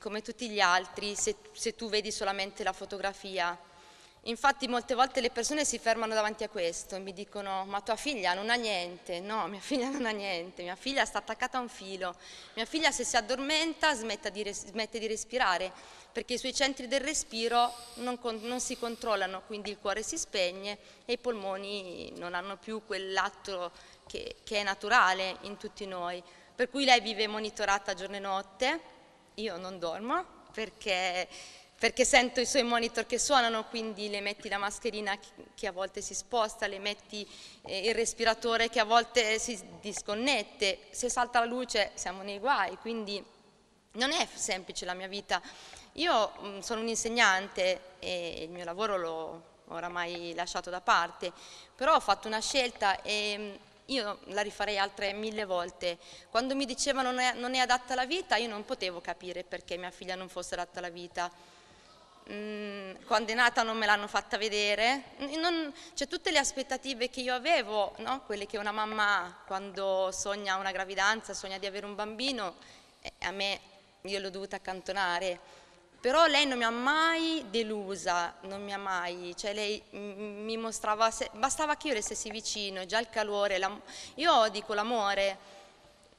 come tutti gli altri se, se tu vedi solamente la fotografia. Infatti molte volte le persone si fermano davanti a questo e mi dicono ma tua figlia non ha niente, no mia figlia non ha niente, mia figlia sta attaccata a un filo, mia figlia se si addormenta di smette di respirare perché i suoi centri del respiro non, non, si controllano, quindi il cuore si spegne e i polmoni non hanno più quell'atto che, che è naturale in tutti noi. Per cui lei vive monitorata giorno e notte, io non dormo perché perché sento i suoi monitor che suonano, quindi le metti la mascherina che a volte si sposta, le metti eh, il respiratore che a volte si disconnette, se salta la luce siamo nei guai, quindi non è semplice la mia vita. Io mh, mm, sono un insegnante e il mio lavoro l'ho oramai lasciato da parte, però ho fatto una scelta e mm, io la rifarei altre mille volte. Quando mi dicevano non è, non è adatta alla vita, io non potevo capire perché mia figlia non fosse adatta alla vita. Mm, quando è nata non me l'hanno fatta vedere, non, cioè tutte le aspettative che io avevo, no? quelle che una mamma quando sogna una gravidanza, sogna di avere un bambino, eh, a me io l'ho dovuta accantonare però lei non mi ha mai delusa, non mi ha mai, cioè lei mi mostrava, se, bastava che io le stessi vicino, già il calore, la, io dico l'amore,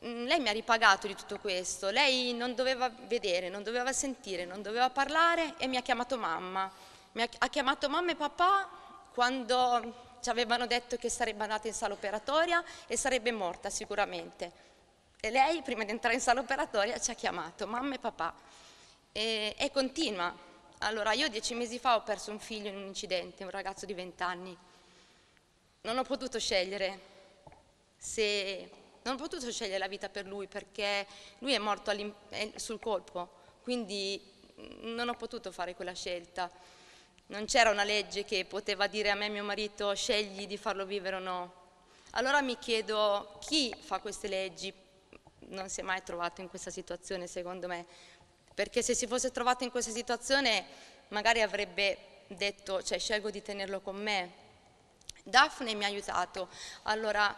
mm, lei mi ha ripagato di tutto questo, lei non doveva vedere, non doveva sentire, non doveva parlare e mi ha chiamato mamma. Mi ha, ha chiamato mamma e papà quando ci avevano detto che sarebbe andata in sala operatoria e sarebbe morta sicuramente. E lei prima di entrare in sala operatoria ci ha chiamato mamma e papà e, e continua. Allora, io dieci mesi fa ho perso un figlio in un incidente, un ragazzo di vent'anni. Non ho potuto scegliere se... Non ho potuto scegliere la vita per lui perché lui è morto sul colpo, quindi mm, non ho potuto fare quella scelta. Non c'era una legge che poteva dire a me e mio marito scegli di farlo vivere o no. Allora mi chiedo chi fa queste leggi, non si è mai trovato in questa situazione secondo me, perché se si fosse trovato in questa situazione magari avrebbe detto, cioè scelgo di tenerlo con me. Daphne mi ha aiutato, allora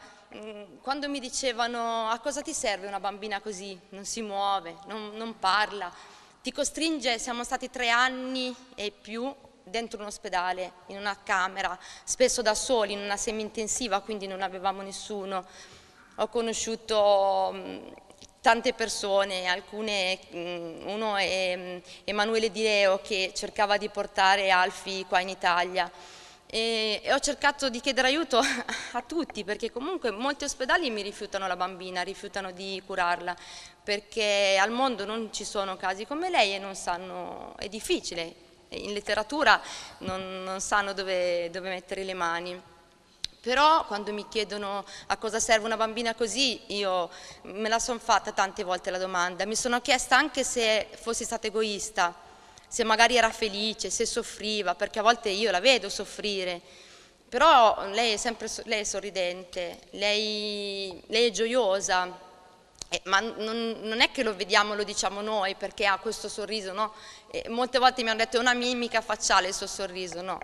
quando mi dicevano a cosa ti serve una bambina così, non si muove, non, non parla, ti costringe, siamo stati tre anni e più dentro un ospedale, in una camera, spesso da soli, in una semi-intensiva, quindi non avevamo nessuno. Ho conosciuto tante persone, alcune, mm, uno è mm, Emanuele Di Leo che cercava di portare Alfi qua in Italia e, ho cercato di chiedere aiuto a tutti perché comunque molti ospedali mi rifiutano la bambina, rifiutano di curarla perché al mondo non ci sono casi come lei e non sanno, è difficile, in letteratura non, non sanno dove, dove mettere le mani. Però quando mi chiedono a cosa serve una bambina così, io me la sono fatta tante volte la domanda. Mi sono chiesta anche se fossi stata egoista, se magari era felice, se soffriva, perché a volte io la vedo soffrire. Però lei è sempre lei è sorridente, lei, lei è gioiosa, eh, ma non, non, è che lo vediamo, lo diciamo noi, perché ha questo sorriso, no? Eh, molte volte mi hanno detto è una mimica facciale il suo sorriso, no?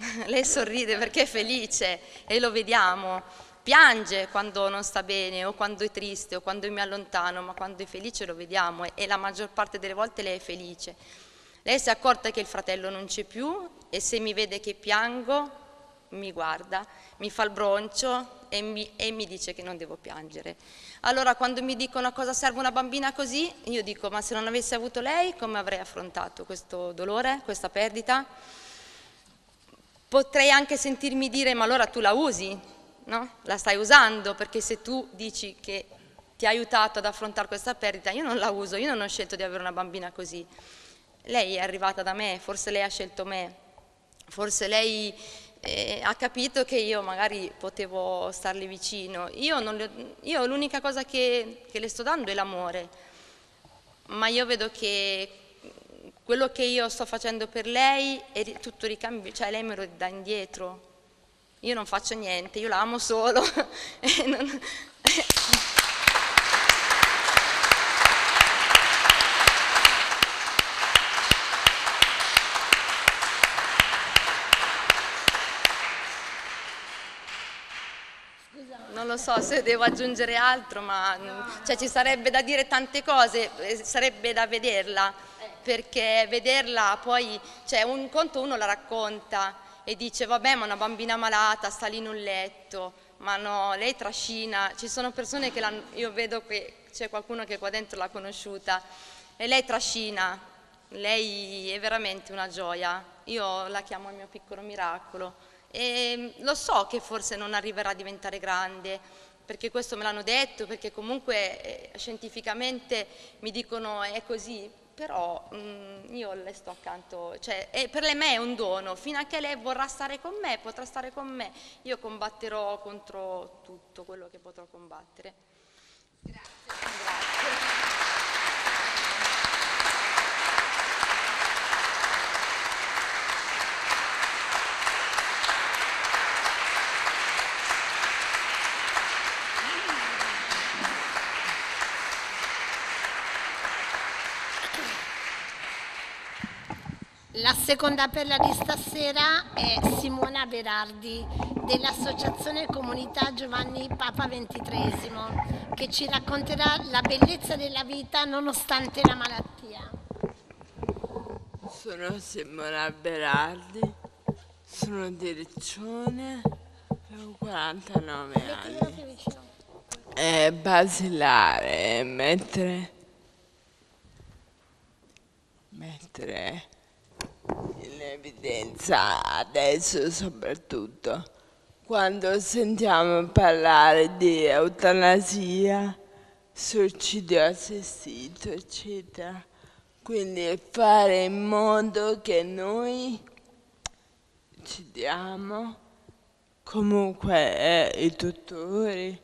lei sorride perché è felice e lo vediamo, piange quando non sta bene o quando è triste o quando mi allontano, ma quando è felice lo vediamo e, la maggior parte delle volte lei è felice. Lei si è accorta che il fratello non c'è più e se mi vede che piango mi guarda, mi fa il broncio e mi, e mi, dice che non devo piangere. Allora quando mi dicono a cosa serve una bambina così, io dico ma se non avessi avuto lei come avrei affrontato questo dolore, questa perdita? Potrei anche sentirmi dire ma allora tu la usi, no? la stai usando perché se tu dici che ti ha aiutato ad affrontare questa perdita, io non la uso, io non ho scelto di avere una bambina così. Lei è arrivata da me, forse lei ha scelto me, forse lei eh, ha capito che io magari potevo starle vicino. Io, l'unica cosa che, che le sto dando è l'amore, ma io vedo che quello che io sto facendo per lei è tutto ricambio, cioè lei me lo dà indietro. Io non faccio niente, io la amo solo. non... non lo so se devo aggiungere altro, ma mm, cioè, ci sarebbe da dire tante cose, eh, sarebbe da vederla perché vederla poi, cioè un conto uno la racconta e dice vabbè ma una bambina malata sta lì in un letto, ma no, lei trascina, ci sono persone che l'hanno, io vedo che c'è qualcuno che qua dentro l'ha conosciuta e lei trascina, lei è veramente una gioia, io la chiamo il mio piccolo miracolo e mm, lo so che forse non arriverà a diventare grande, perché questo me l'hanno detto, perché comunque eh, scientificamente mi dicono è così, però mh, mm, io le sto accanto, cioè per le me è un dono, fino a che lei vorrà stare con me, potrà stare con me, io combatterò contro tutto quello che potrò combattere. Grazie. Grazie. la seconda perla di stasera è Simona Berardi dell'Associazione Comunità Giovanni Papa XXIII che ci racconterà la bellezza della vita nonostante la malattia. Sono Simona Berardi, sono di Riccione, ho 49 anni. È basilare mettere... mettere in evidenza adesso soprattutto, quando sentiamo parlare di eutanasia, suicidio assistito, eccetera. Quindi fare in modo che noi ci diamo comunque eh, i tutori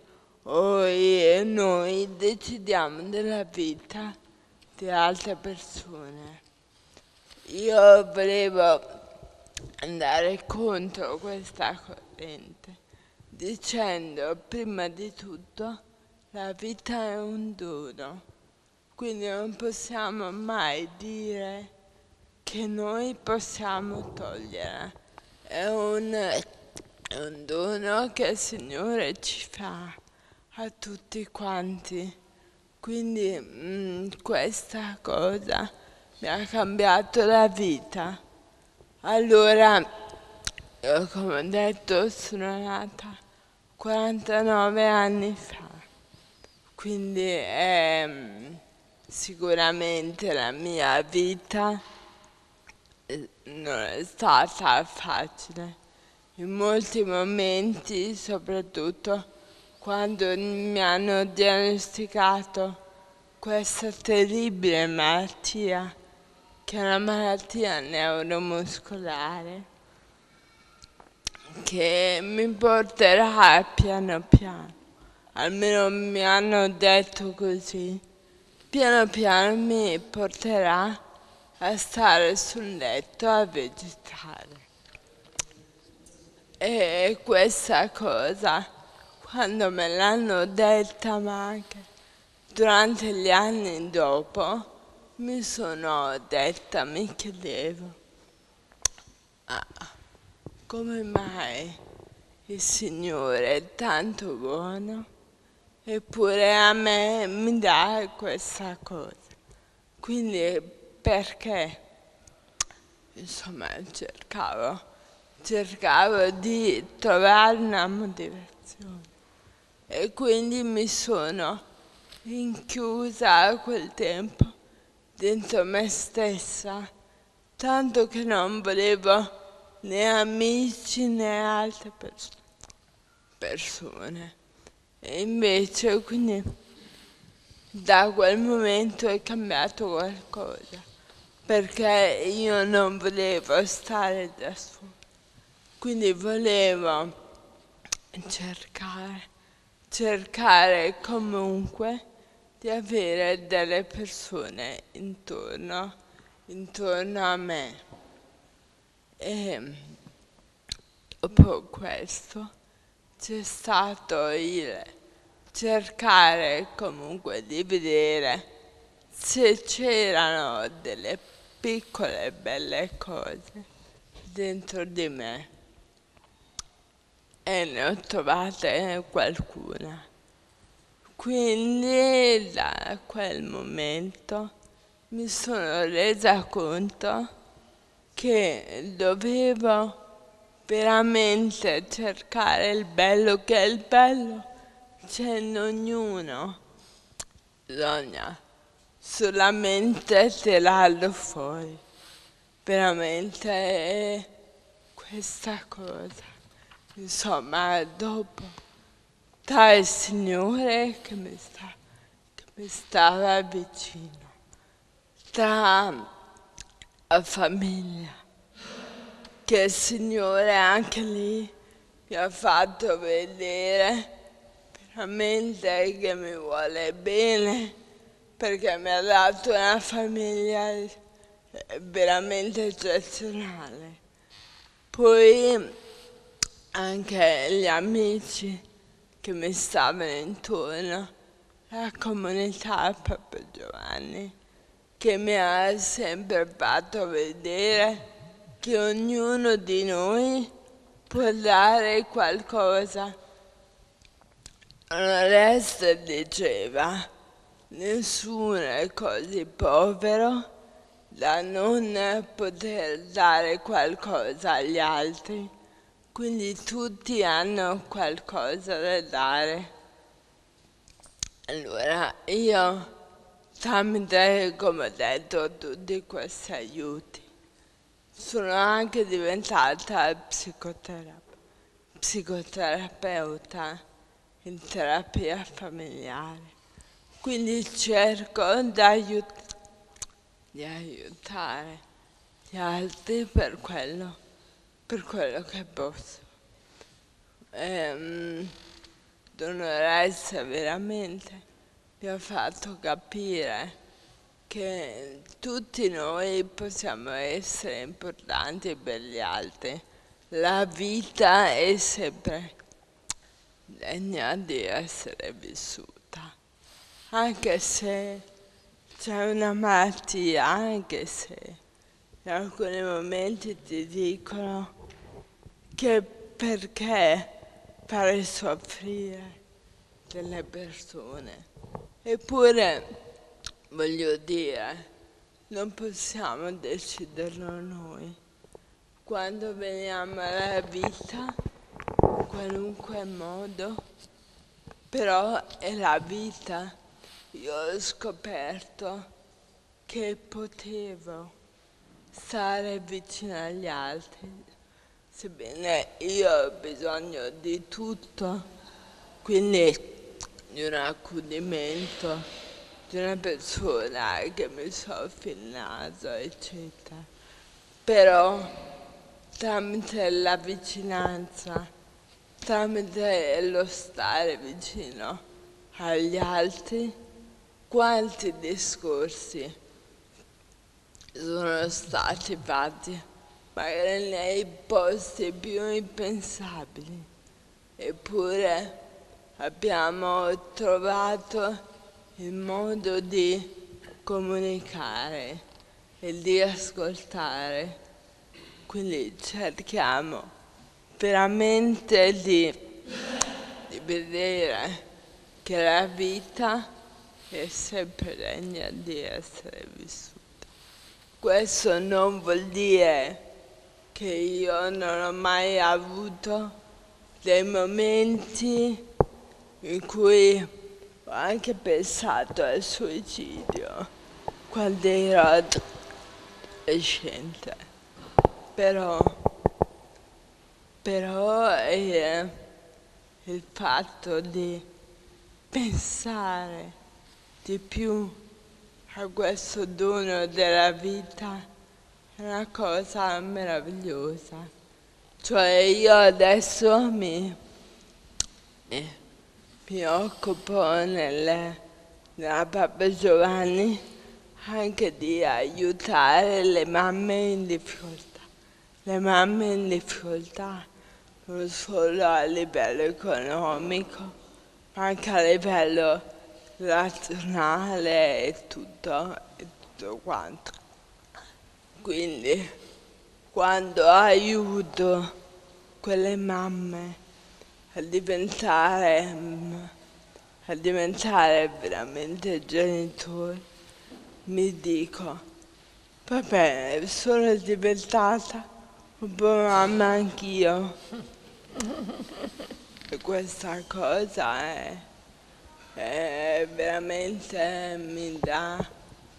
o io, noi decidiamo della vita di altre persone. Io volevo andare contro questa corrente dicendo prima di tutto la vita è un dono, quindi non possiamo mai dire che noi possiamo togliere. È un, è un dono che il Signore ci fa a tutti quanti. Quindi mh, mm, questa cosa mi ha cambiato la vita. Allora, eh, come ho detto, sono nata 49 anni fa, quindi è ehm, sicuramente la mia vita eh, non è stata facile. In molti momenti, soprattutto quando mi hanno diagnosticato questa terribile malattia, che è una malattia neuromuscolare che mi porterà piano piano, almeno mi hanno detto così, piano piano mi porterà a stare sul letto a vegetare. E questa cosa, quando me l'hanno detta, ma anche durante gli anni dopo, mi sono detta, mi chiedevo, ah, come mai il Signore è tanto buono eppure a me mi dà questa cosa? Quindi perché? Insomma, cercavo, cercavo di trovare una motivazione e quindi mi sono rinchiusa a quel tempo dentro me stessa, tanto che non volevo né amici né altre pers persone. E invece quindi da quel momento è cambiato qualcosa, perché io non volevo stare da solo, quindi volevo cercare, cercare comunque di avere delle persone intorno, intorno a me. E ehm, dopo questo c'è stato il cercare comunque di vedere se c'erano delle piccole belle cose dentro di me e ne ho trovate qualcuna. Quindi da quel momento mi sono resa conto che dovevo veramente cercare il bello che è il bello c'è in ognuno. Bisogna solamente tirarlo fuori. Veramente è questa cosa. Insomma, dopo sta il Signore che mi, sta, che mi stava vicino, sta la famiglia, che il Signore anche lì mi ha fatto vedere veramente che mi vuole bene, perché mi ha dato una famiglia veramente eccezionale. Poi anche gli amici che mi stavano intorno, la comunità proprio Giovanni, che mi ha sempre fatto vedere che ognuno di noi può dare qualcosa. Oreste diceva, nessuno è così povero da non poter dare qualcosa agli altri. Quindi tutti hanno qualcosa da dare. Allora, io tramite, come ho detto, tutti questi aiuti sono anche diventata psicotera- psicoterapeuta in terapia familiare. Quindi cerco di, di aiutare gli altri per quello per quello che posso. Ehm, Don Oressa veramente mi ha fatto capire che tutti noi possiamo essere importanti per gli altri. La vita è sempre degna di essere vissuta, anche se c'è una malattia, anche se in alcuni momenti ti dicono che perché fare soffrire delle persone. Eppure, voglio dire, non possiamo deciderlo noi. Quando veniamo alla vita, in qualunque modo, però è la vita. Io ho scoperto che potevo stare vicino agli altri, Sebbene io ho bisogno di tutto, quindi di un accudimento, di una persona che mi soffia il naso, eccetera. Però tramite la vicinanza, tramite lo stare vicino agli altri, quanti discorsi sono stati fatti magari nei posti più impensabili. Eppure abbiamo trovato il modo di comunicare e di ascoltare. Quindi cerchiamo veramente di, di vedere che la vita è sempre degna di essere vissuta. Questo non vuol dire che io non ho mai avuto dei momenti in cui ho anche pensato al suicidio quando ero adolescente. Però, però eh, il fatto di pensare di più a questo dono della vita è una cosa meravigliosa. Cioè io adesso mi, mi, mi occupo nel, nella Papa Giovanni anche di aiutare le mamme in difficoltà. Le mamme in difficoltà non solo a livello economico, ma anche a livello razionale e tutto, e tutto quanto. Quindi quando aiuto quelle mamme a diventare, a diventare veramente genitori, mi dico, va bene, sono diventata un po' mamma anch'io. E questa cosa è, è veramente mi dà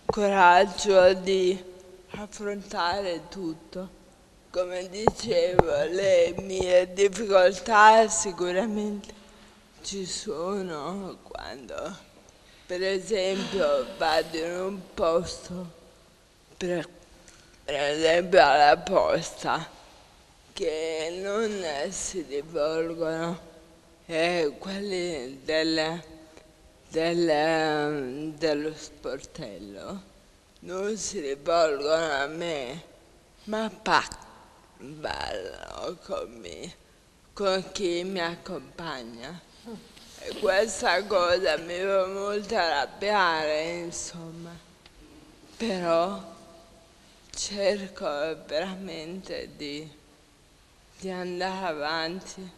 coraggio di affrontare tutto. Come dicevo, le mie difficoltà sicuramente ci sono quando, per esempio, vado in un posto, per, per esempio alla posta, che non si rivolgono e eh, quelli del, del, dello sportello non si rivolgono a me, ma parlano con me, con chi mi accompagna. E questa cosa mi fa molto arrabbiare, insomma. Però cerco veramente di, di andare avanti,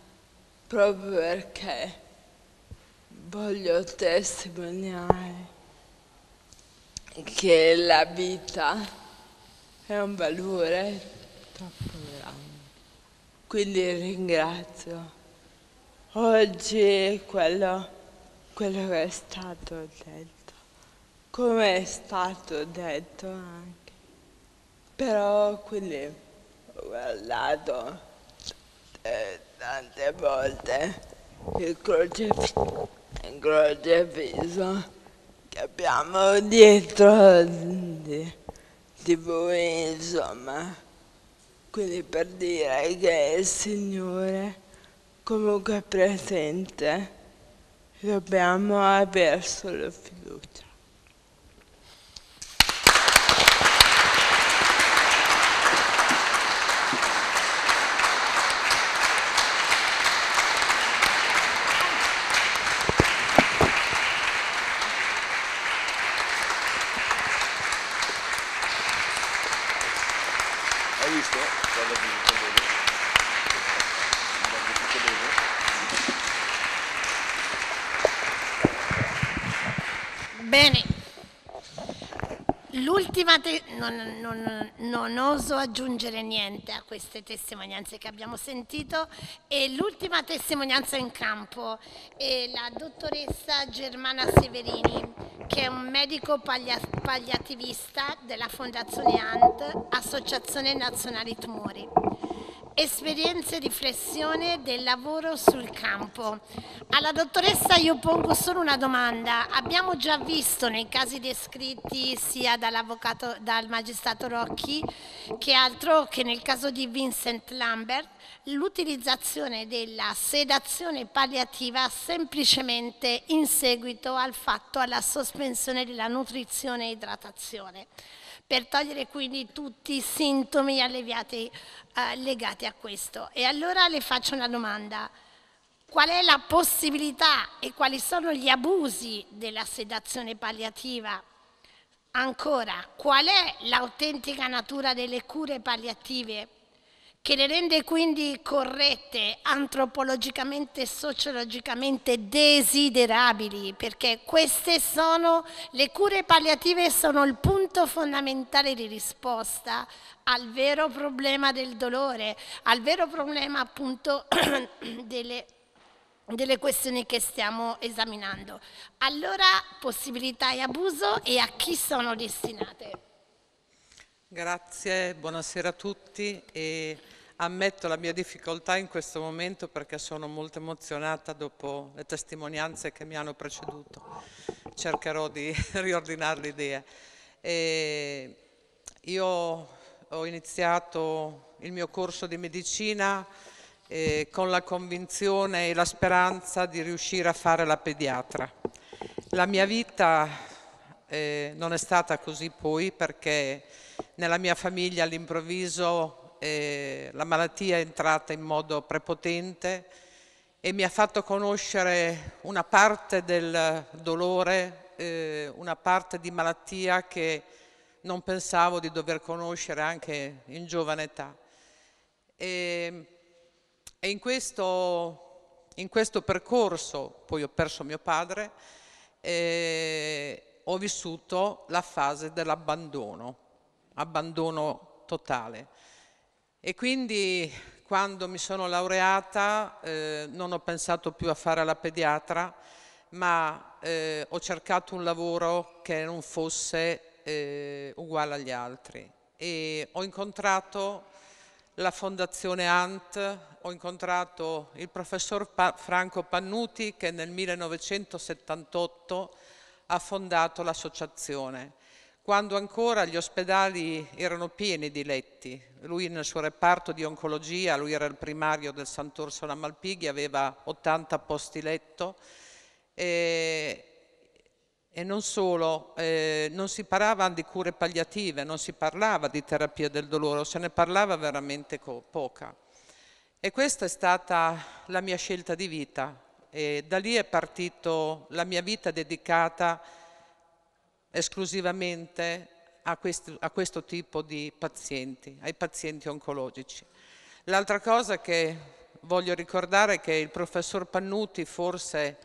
proprio perché voglio testimoniare che la vita è un valore troppo grande. Quindi ringrazio oggi quello, quello che è stato detto, come è stato detto anche. Però quindi ho guardato tante, tante volte il crocefisso. Il crocefisso che abbiamo dietro di, di voi, insomma. Quindi per dire che il Signore comunque è presente, dobbiamo aver solo fiducia. non, non, non oso aggiungere niente a queste testimonianze che abbiamo sentito. E l'ultima testimonianza in campo è la dottoressa Germana Severini, che è un medico paglia pagliativista della Fondazione ANT, Associazione Nazionale Tumori esperienze di riflessione del lavoro sul campo. Alla dottoressa io pongo solo una domanda. Abbiamo già visto nei casi descritti sia dall'avvocato dal magistrato Rocchi che altro che nel caso di Vincent Lambert l'utilizzazione della sedazione palliativa semplicemente in seguito al fatto alla sospensione della nutrizione e idratazione per togliere quindi tutti i sintomi alleviati, eh, legati a questo. E allora le faccio una domanda. Qual è la possibilità e quali sono gli abusi della sedazione palliativa? Ancora, qual è l'autentica natura delle cure palliative? che le rende quindi corrette, antropologicamente e sociologicamente desiderabili, perché queste sono le cure palliative sono il punto fondamentale di risposta al vero problema del dolore, al vero problema appunto delle delle questioni che stiamo esaminando. Allora, possibilità e abuso e a chi sono destinate? Grazie, buonasera a tutti. E ammetto la mia difficoltà in questo momento perché sono molto emozionata dopo le testimonianze che mi hanno preceduto. Cercherò di riordinare l'idea. Io ho iniziato il mio corso di medicina eh, con la convinzione e la speranza di riuscire a fare la pediatra. La mia vita eh, non è stata così poi perché nella mia famiglia all'improvviso eh, la malattia è entrata in modo prepotente e mi ha fatto conoscere una parte del dolore, eh, una parte di malattia che non pensavo di dover conoscere anche in giovane età. E, e in, questo, in questo percorso, poi ho perso mio padre, eh, ho vissuto la fase dell'abbandono, abbandono totale. E quindi quando mi sono laureata eh, non ho pensato più a fare la pediatra, ma eh, ho cercato un lavoro che non fosse eh, uguale agli altri. E ho incontrato la fondazione ANT, ho incontrato il professor pa Franco Pannuti che nel 1978 ha fondato l'associazione quando ancora gli ospedali erano pieni di letti. Lui nel suo reparto di oncologia, lui era il primario del Sant'Orsola Malpighi, aveva 80 posti letto e, e non solo, eh, non si parlava di cure palliative, non si parlava di terapia del dolore, se ne parlava veramente poca. E questa è stata la mia scelta di vita e da lì è partita la mia vita dedicata a esclusivamente a, quest a questo tipo di pazienti, ai pazienti oncologici. L'altra cosa che voglio ricordare è che il professor Pannuti forse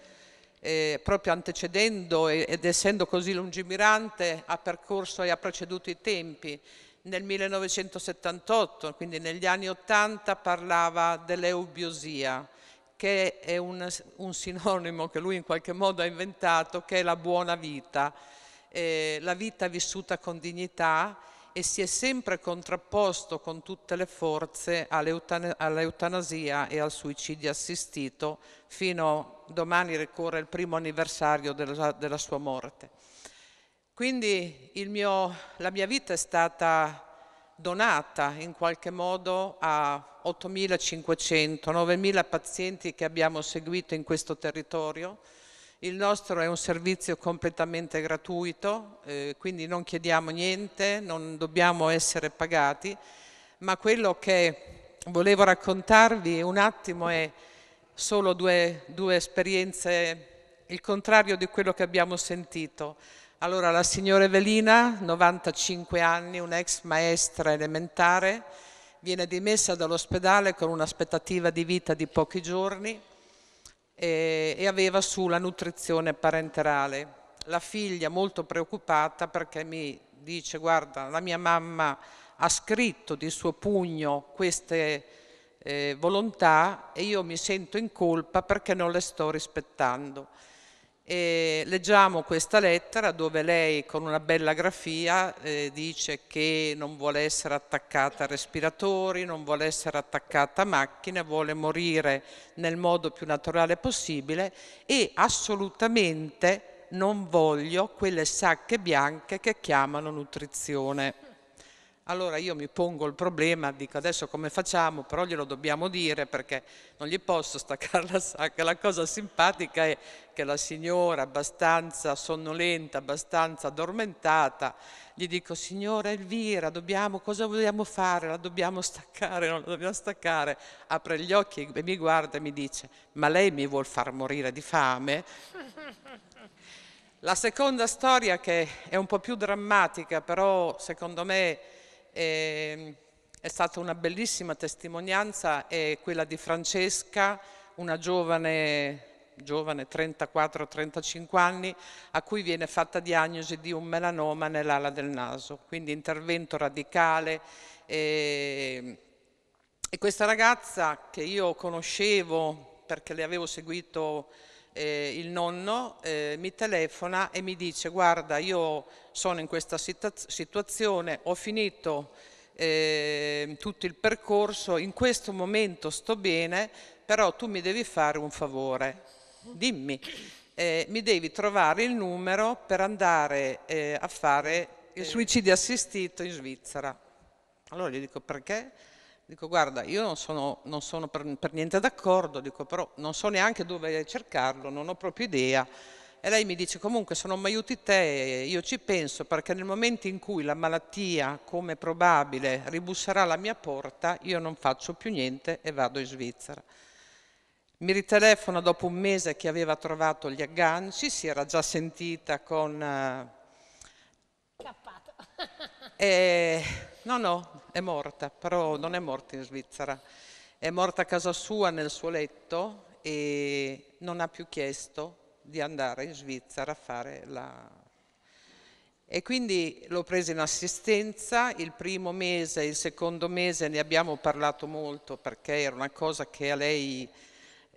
eh, proprio antecedendo ed essendo così lungimirante ha percorso e ha preceduto i tempi. Nel 1978, quindi negli anni 80, parlava dell'eubiosia, che è un, un sinonimo che lui in qualche modo ha inventato, che è la buona vita eh, la vita vissuta con dignità e si è sempre contrapposto con tutte le forze all'eutanasia e al suicidio assistito fino a domani ricorre il primo anniversario della, della sua morte. Quindi mio, la mia vita è stata donata in qualche modo a 8.500, 9.000 pazienti che abbiamo seguito in questo territorio, il nostro è un servizio completamente gratuito, eh, quindi non chiediamo niente, non dobbiamo essere pagati, ma quello che volevo raccontarvi un attimo è solo due, due esperienze, il contrario di quello che abbiamo sentito. Allora, la signora Evelina, 95 anni, un'ex maestra elementare, viene dimessa dall'ospedale con un'aspettativa di vita di pochi giorni, e, e aveva sulla nutrizione parenterale. La figlia molto preoccupata perché mi dice guarda la mia mamma ha scritto di suo pugno queste eh, volontà e io mi sento in colpa perché non le sto rispettando. E leggiamo questa lettera dove lei con una bella grafia eh, dice che non vuole essere attaccata a respiratori, non vuole essere attaccata a macchine, vuole morire nel modo più naturale possibile e assolutamente non voglio quelle sacche bianche che chiamano nutrizione allora io mi pongo il problema, dico adesso come facciamo, però glielo dobbiamo dire perché non gli posso staccare la sacca. La cosa simpatica è che la signora, abbastanza sonnolenta, abbastanza addormentata, gli dico signora Elvira, dobbiamo, cosa vogliamo fare? La dobbiamo staccare, non la dobbiamo staccare? Apre gli occhi e mi guarda e mi dice ma lei mi vuol far morire di fame? La seconda storia che è un po' più drammatica, però secondo me e, ehm, è stata una bellissima testimonianza, è quella di Francesca, una giovane giovane, 34-35 anni, a cui viene fatta diagnosi di un melanoma nell'ala del naso, quindi intervento radicale. E, ehm, e questa ragazza che io conoscevo perché le avevo seguito eh, il nonno eh, mi telefona e mi dice guarda io sono in questa situazione, ho finito eh, tutto il percorso, in questo momento sto bene, però tu mi devi fare un favore, dimmi, eh, mi devi trovare il numero per andare eh, a fare il suicidio assistito in Svizzera. Allora gli dico perché? dico guarda io non sono, non sono per, per, niente d'accordo, dico però non so neanche dove cercarlo, non ho proprio idea. E lei mi dice comunque se non mi aiuti te io ci penso perché nel momento in cui la malattia come probabile ribusserà la mia porta io non faccio più niente e vado in Svizzera. Mi ritelefona dopo un mese che aveva trovato gli agganci, si era già sentita con... Cappato. Eh, No, no, è morta, però non è morta in Svizzera. È morta a casa sua nel suo letto e non ha più chiesto di andare in Svizzera a fare la... E quindi l'ho presa in assistenza, il primo mese, il secondo mese ne abbiamo parlato molto perché era una cosa che a lei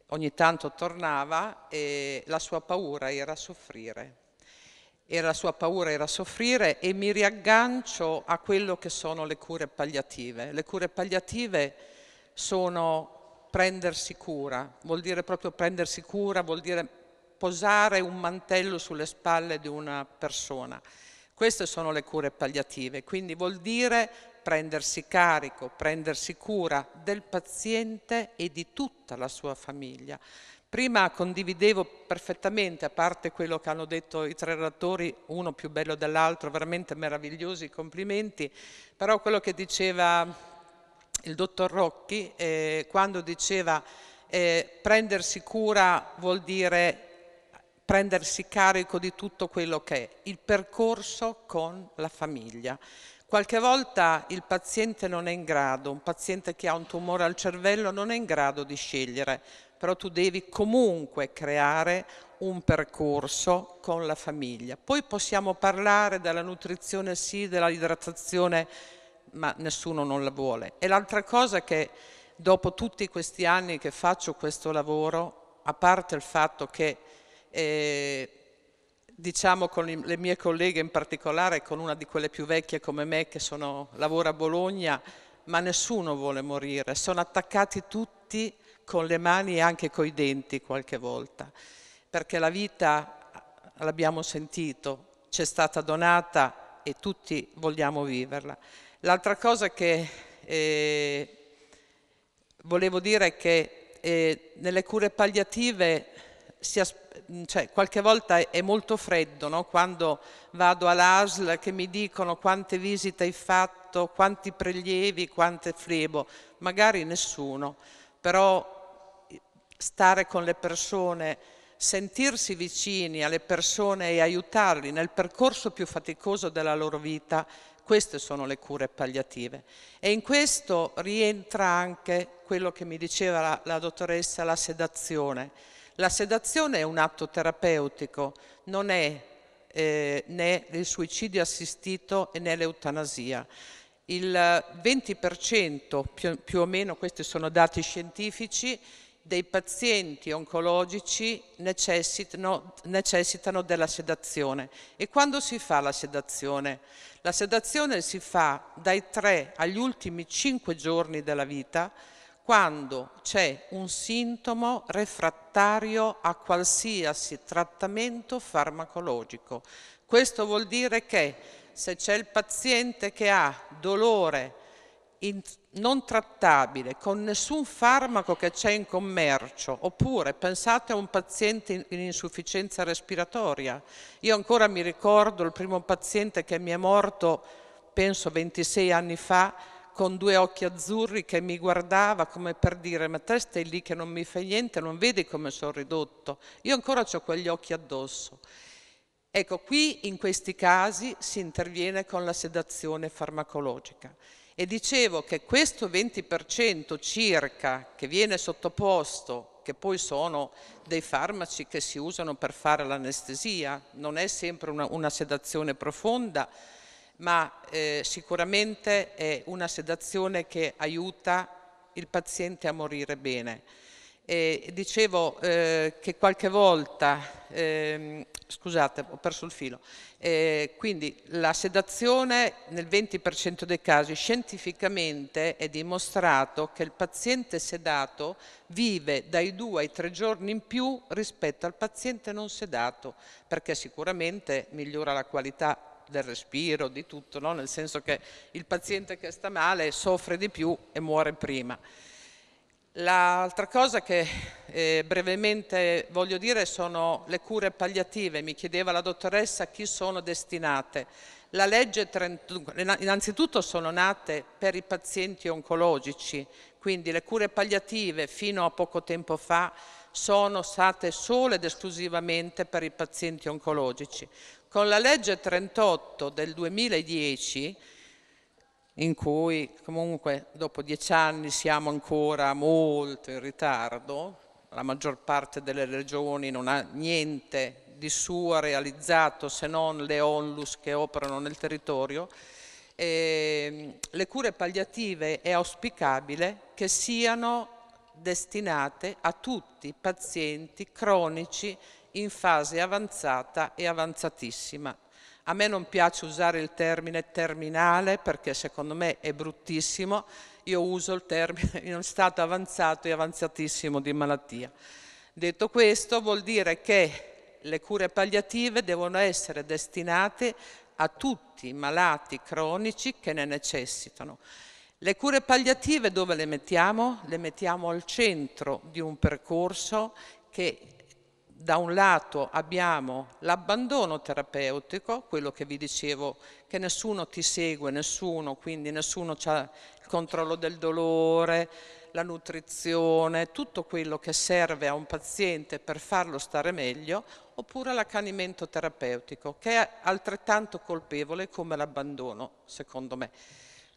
ogni tanto tornava e la sua paura era soffrire e la sua paura era soffrire e mi riaggancio a quello che sono le cure palliative. Le cure palliative sono prendersi cura, vuol dire proprio prendersi cura, vuol dire posare un mantello sulle spalle di una persona. Queste sono le cure palliative, quindi vuol dire prendersi carico, prendersi cura del paziente e di tutta la sua famiglia. Prima condividevo perfettamente, a parte quello che hanno detto i tre relatori, uno più bello dell'altro, veramente meravigliosi, complimenti, però quello che diceva il dottor Rocchi, eh, quando diceva eh, prendersi cura vuol dire prendersi carico di tutto quello che è il percorso con la famiglia. Qualche volta il paziente non è in grado, un paziente che ha un tumore al cervello non è in grado di scegliere però tu devi comunque creare un percorso con la famiglia. Poi possiamo parlare della nutrizione sì, della idratazione, ma nessuno non la vuole. E l'altra cosa che dopo tutti questi anni che faccio questo lavoro, a parte il fatto che eh, diciamo con le mie colleghe in particolare, con una di quelle più vecchie come me che sono, lavora a Bologna, ma nessuno vuole morire, sono attaccati tutti con le mani e anche coi denti qualche volta, perché la vita, l'abbiamo sentito, ci è stata donata e tutti vogliamo viverla. L'altra cosa che eh, volevo dire è che eh, nelle cure palliative sia, cioè, qualche volta è molto freddo no? quando vado all'ASL che mi dicono quante visite hai fatto, quanti prelievi, quante friebo, magari nessuno, però stare con le persone, sentirsi vicini alle persone e aiutarli nel percorso più faticoso della loro vita, queste sono le cure palliative. E in questo rientra anche quello che mi diceva la, la dottoressa, la sedazione. La sedazione è un atto terapeutico, non è eh, né il suicidio assistito né l'eutanasia. Il 20% più, più o meno, questi sono dati scientifici, dei pazienti oncologici necessitano, necessitano, della sedazione. E quando si fa la sedazione? La sedazione si fa dai 3 agli ultimi 5 giorni della vita quando c'è un sintomo refrattario a qualsiasi trattamento farmacologico. Questo vuol dire che se c'è il paziente che ha dolore, in, non trattabile con nessun farmaco che c'è in commercio, oppure pensate a un paziente in, in insufficienza respiratoria. Io ancora mi ricordo il primo paziente che mi è morto, penso 26 anni fa, con due occhi azzurri che mi guardava come per dire ma te stai lì che non mi fai niente, non vedi come sono ridotto, io ancora ho quegli occhi addosso. Ecco, qui in questi casi si interviene con la sedazione farmacologica. E dicevo che questo 20% circa che viene sottoposto, che poi sono dei farmaci che si usano per fare l'anestesia, non è sempre una, una sedazione profonda, ma eh, sicuramente è una sedazione che aiuta il paziente a morire bene. E dicevo eh, che qualche volta, eh, scusate ho perso il filo, eh, quindi la sedazione nel 20% dei casi scientificamente è dimostrato che il paziente sedato vive dai due ai tre giorni in più rispetto al paziente non sedato perché sicuramente migliora la qualità del respiro, di tutto, no? nel senso che il paziente che sta male soffre di più e muore prima. L'altra cosa che eh, brevemente voglio dire sono le cure palliative. Mi chiedeva la dottoressa a chi sono destinate. La legge 31, innanzitutto sono nate per i pazienti oncologici, quindi le cure palliative fino a poco tempo fa sono state solo ed esclusivamente per i pazienti oncologici. Con la legge 38 del 2010 in cui comunque dopo dieci anni siamo ancora molto in ritardo, la maggior parte delle regioni non ha niente di suo realizzato se non le onlus che operano nel territorio, e ehm, le cure palliative è auspicabile che siano destinate a tutti i pazienti cronici in fase avanzata e avanzatissima a me non piace usare il termine terminale perché secondo me è bruttissimo, io uso il termine in stato avanzato e avanzatissimo di malattia. Detto questo vuol dire che le cure palliative devono essere destinate a tutti i malati cronici che ne necessitano. Le cure palliative dove le mettiamo? Le mettiamo al centro di un percorso che da un lato abbiamo l'abbandono terapeutico, quello che vi dicevo, che nessuno ti segue, nessuno, quindi nessuno ha il controllo del dolore, la nutrizione, tutto quello che serve a un paziente per farlo stare meglio, oppure l'accanimento terapeutico, che è altrettanto colpevole come l'abbandono, secondo me.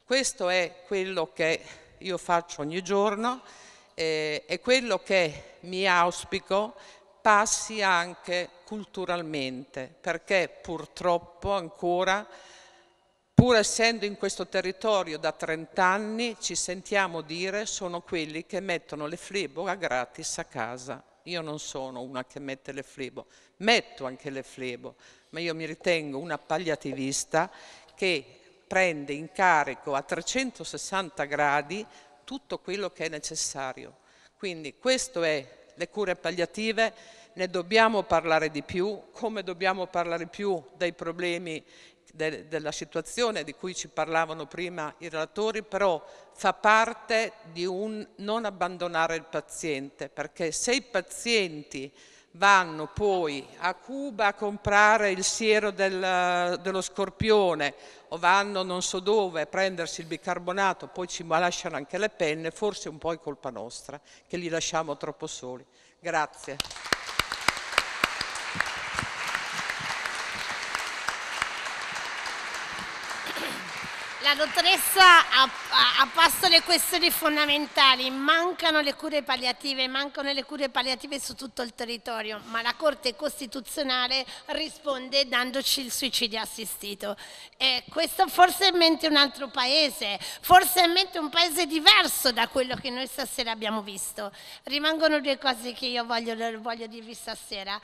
Questo è quello che io faccio ogni giorno, eh, è quello che mi auspico passi anche culturalmente, perché purtroppo ancora, pur essendo in questo territorio da 30 anni, ci sentiamo dire sono quelli che mettono le flebo a gratis a casa. Io non sono una che mette le flebo, metto anche le flebo, ma io mi ritengo una pagliativista che prende in carico a 360 gradi tutto quello che è necessario. Quindi questo è le cure palliative, ne dobbiamo parlare di più, come dobbiamo parlare più dei problemi de, della situazione di cui ci parlavano prima i relatori, però fa parte di un non abbandonare il paziente, perché se i pazienti vanno poi a Cuba a comprare il siero del, dello scorpione o vanno non so dove a prendersi il bicarbonato, poi ci lasciano anche le penne, forse un po' è colpa nostra che li lasciamo troppo soli. Grazie. La dottoressa ha, posto le questioni fondamentali, mancano le cure palliative, mancano le cure palliative su tutto il territorio, ma la Corte Costituzionale risponde dandoci il suicidio assistito. E questo forse è in mente un altro paese, forse è in mente un paese diverso da quello che noi stasera abbiamo visto. Rimangono due cose che io voglio, voglio dirvi stasera.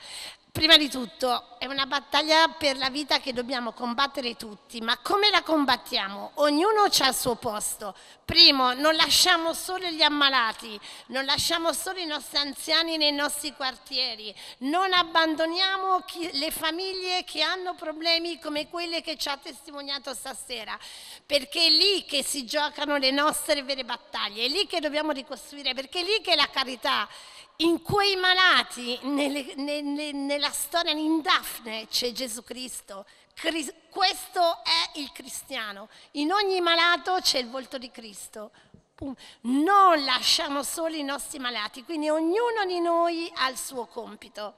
Prima di tutto è una battaglia per la vita che dobbiamo combattere tutti, ma come la combattiamo? Ognuno c'ha il suo posto. Primo, non lasciamo solo gli ammalati, non lasciamo solo i nostri anziani nei nostri quartieri, non abbandoniamo chi, le famiglie che hanno problemi come quelle che ci ha testimoniato stasera, perché è lì che si giocano le nostre vere battaglie, è lì che dobbiamo ricostruire, perché è lì che la carità in quei malati, nelle, nelle, nella storia in Daphne c'è Gesù Cristo. Cris, questo è il cristiano. In ogni malato c'è il volto di Cristo. Non lasciamo soli i nostri malati, quindi ognuno di noi ha il suo compito.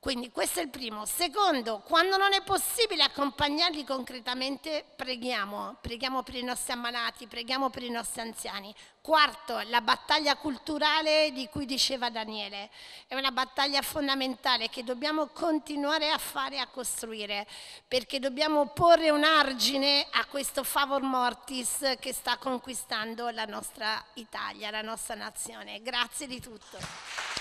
Quindi questo è il primo. Secondo, quando non è possibile accompagnarli concretamente, preghiamo, preghiamo per i nostri ammalati, preghiamo per i nostri anziani. Quarto, la battaglia culturale di cui diceva Daniele. È una battaglia fondamentale che dobbiamo continuare a fare e a costruire, perché dobbiamo porre un argine a questo favor mortis che sta conquistando la nostra Italia, la nostra nazione. Grazie di tutto.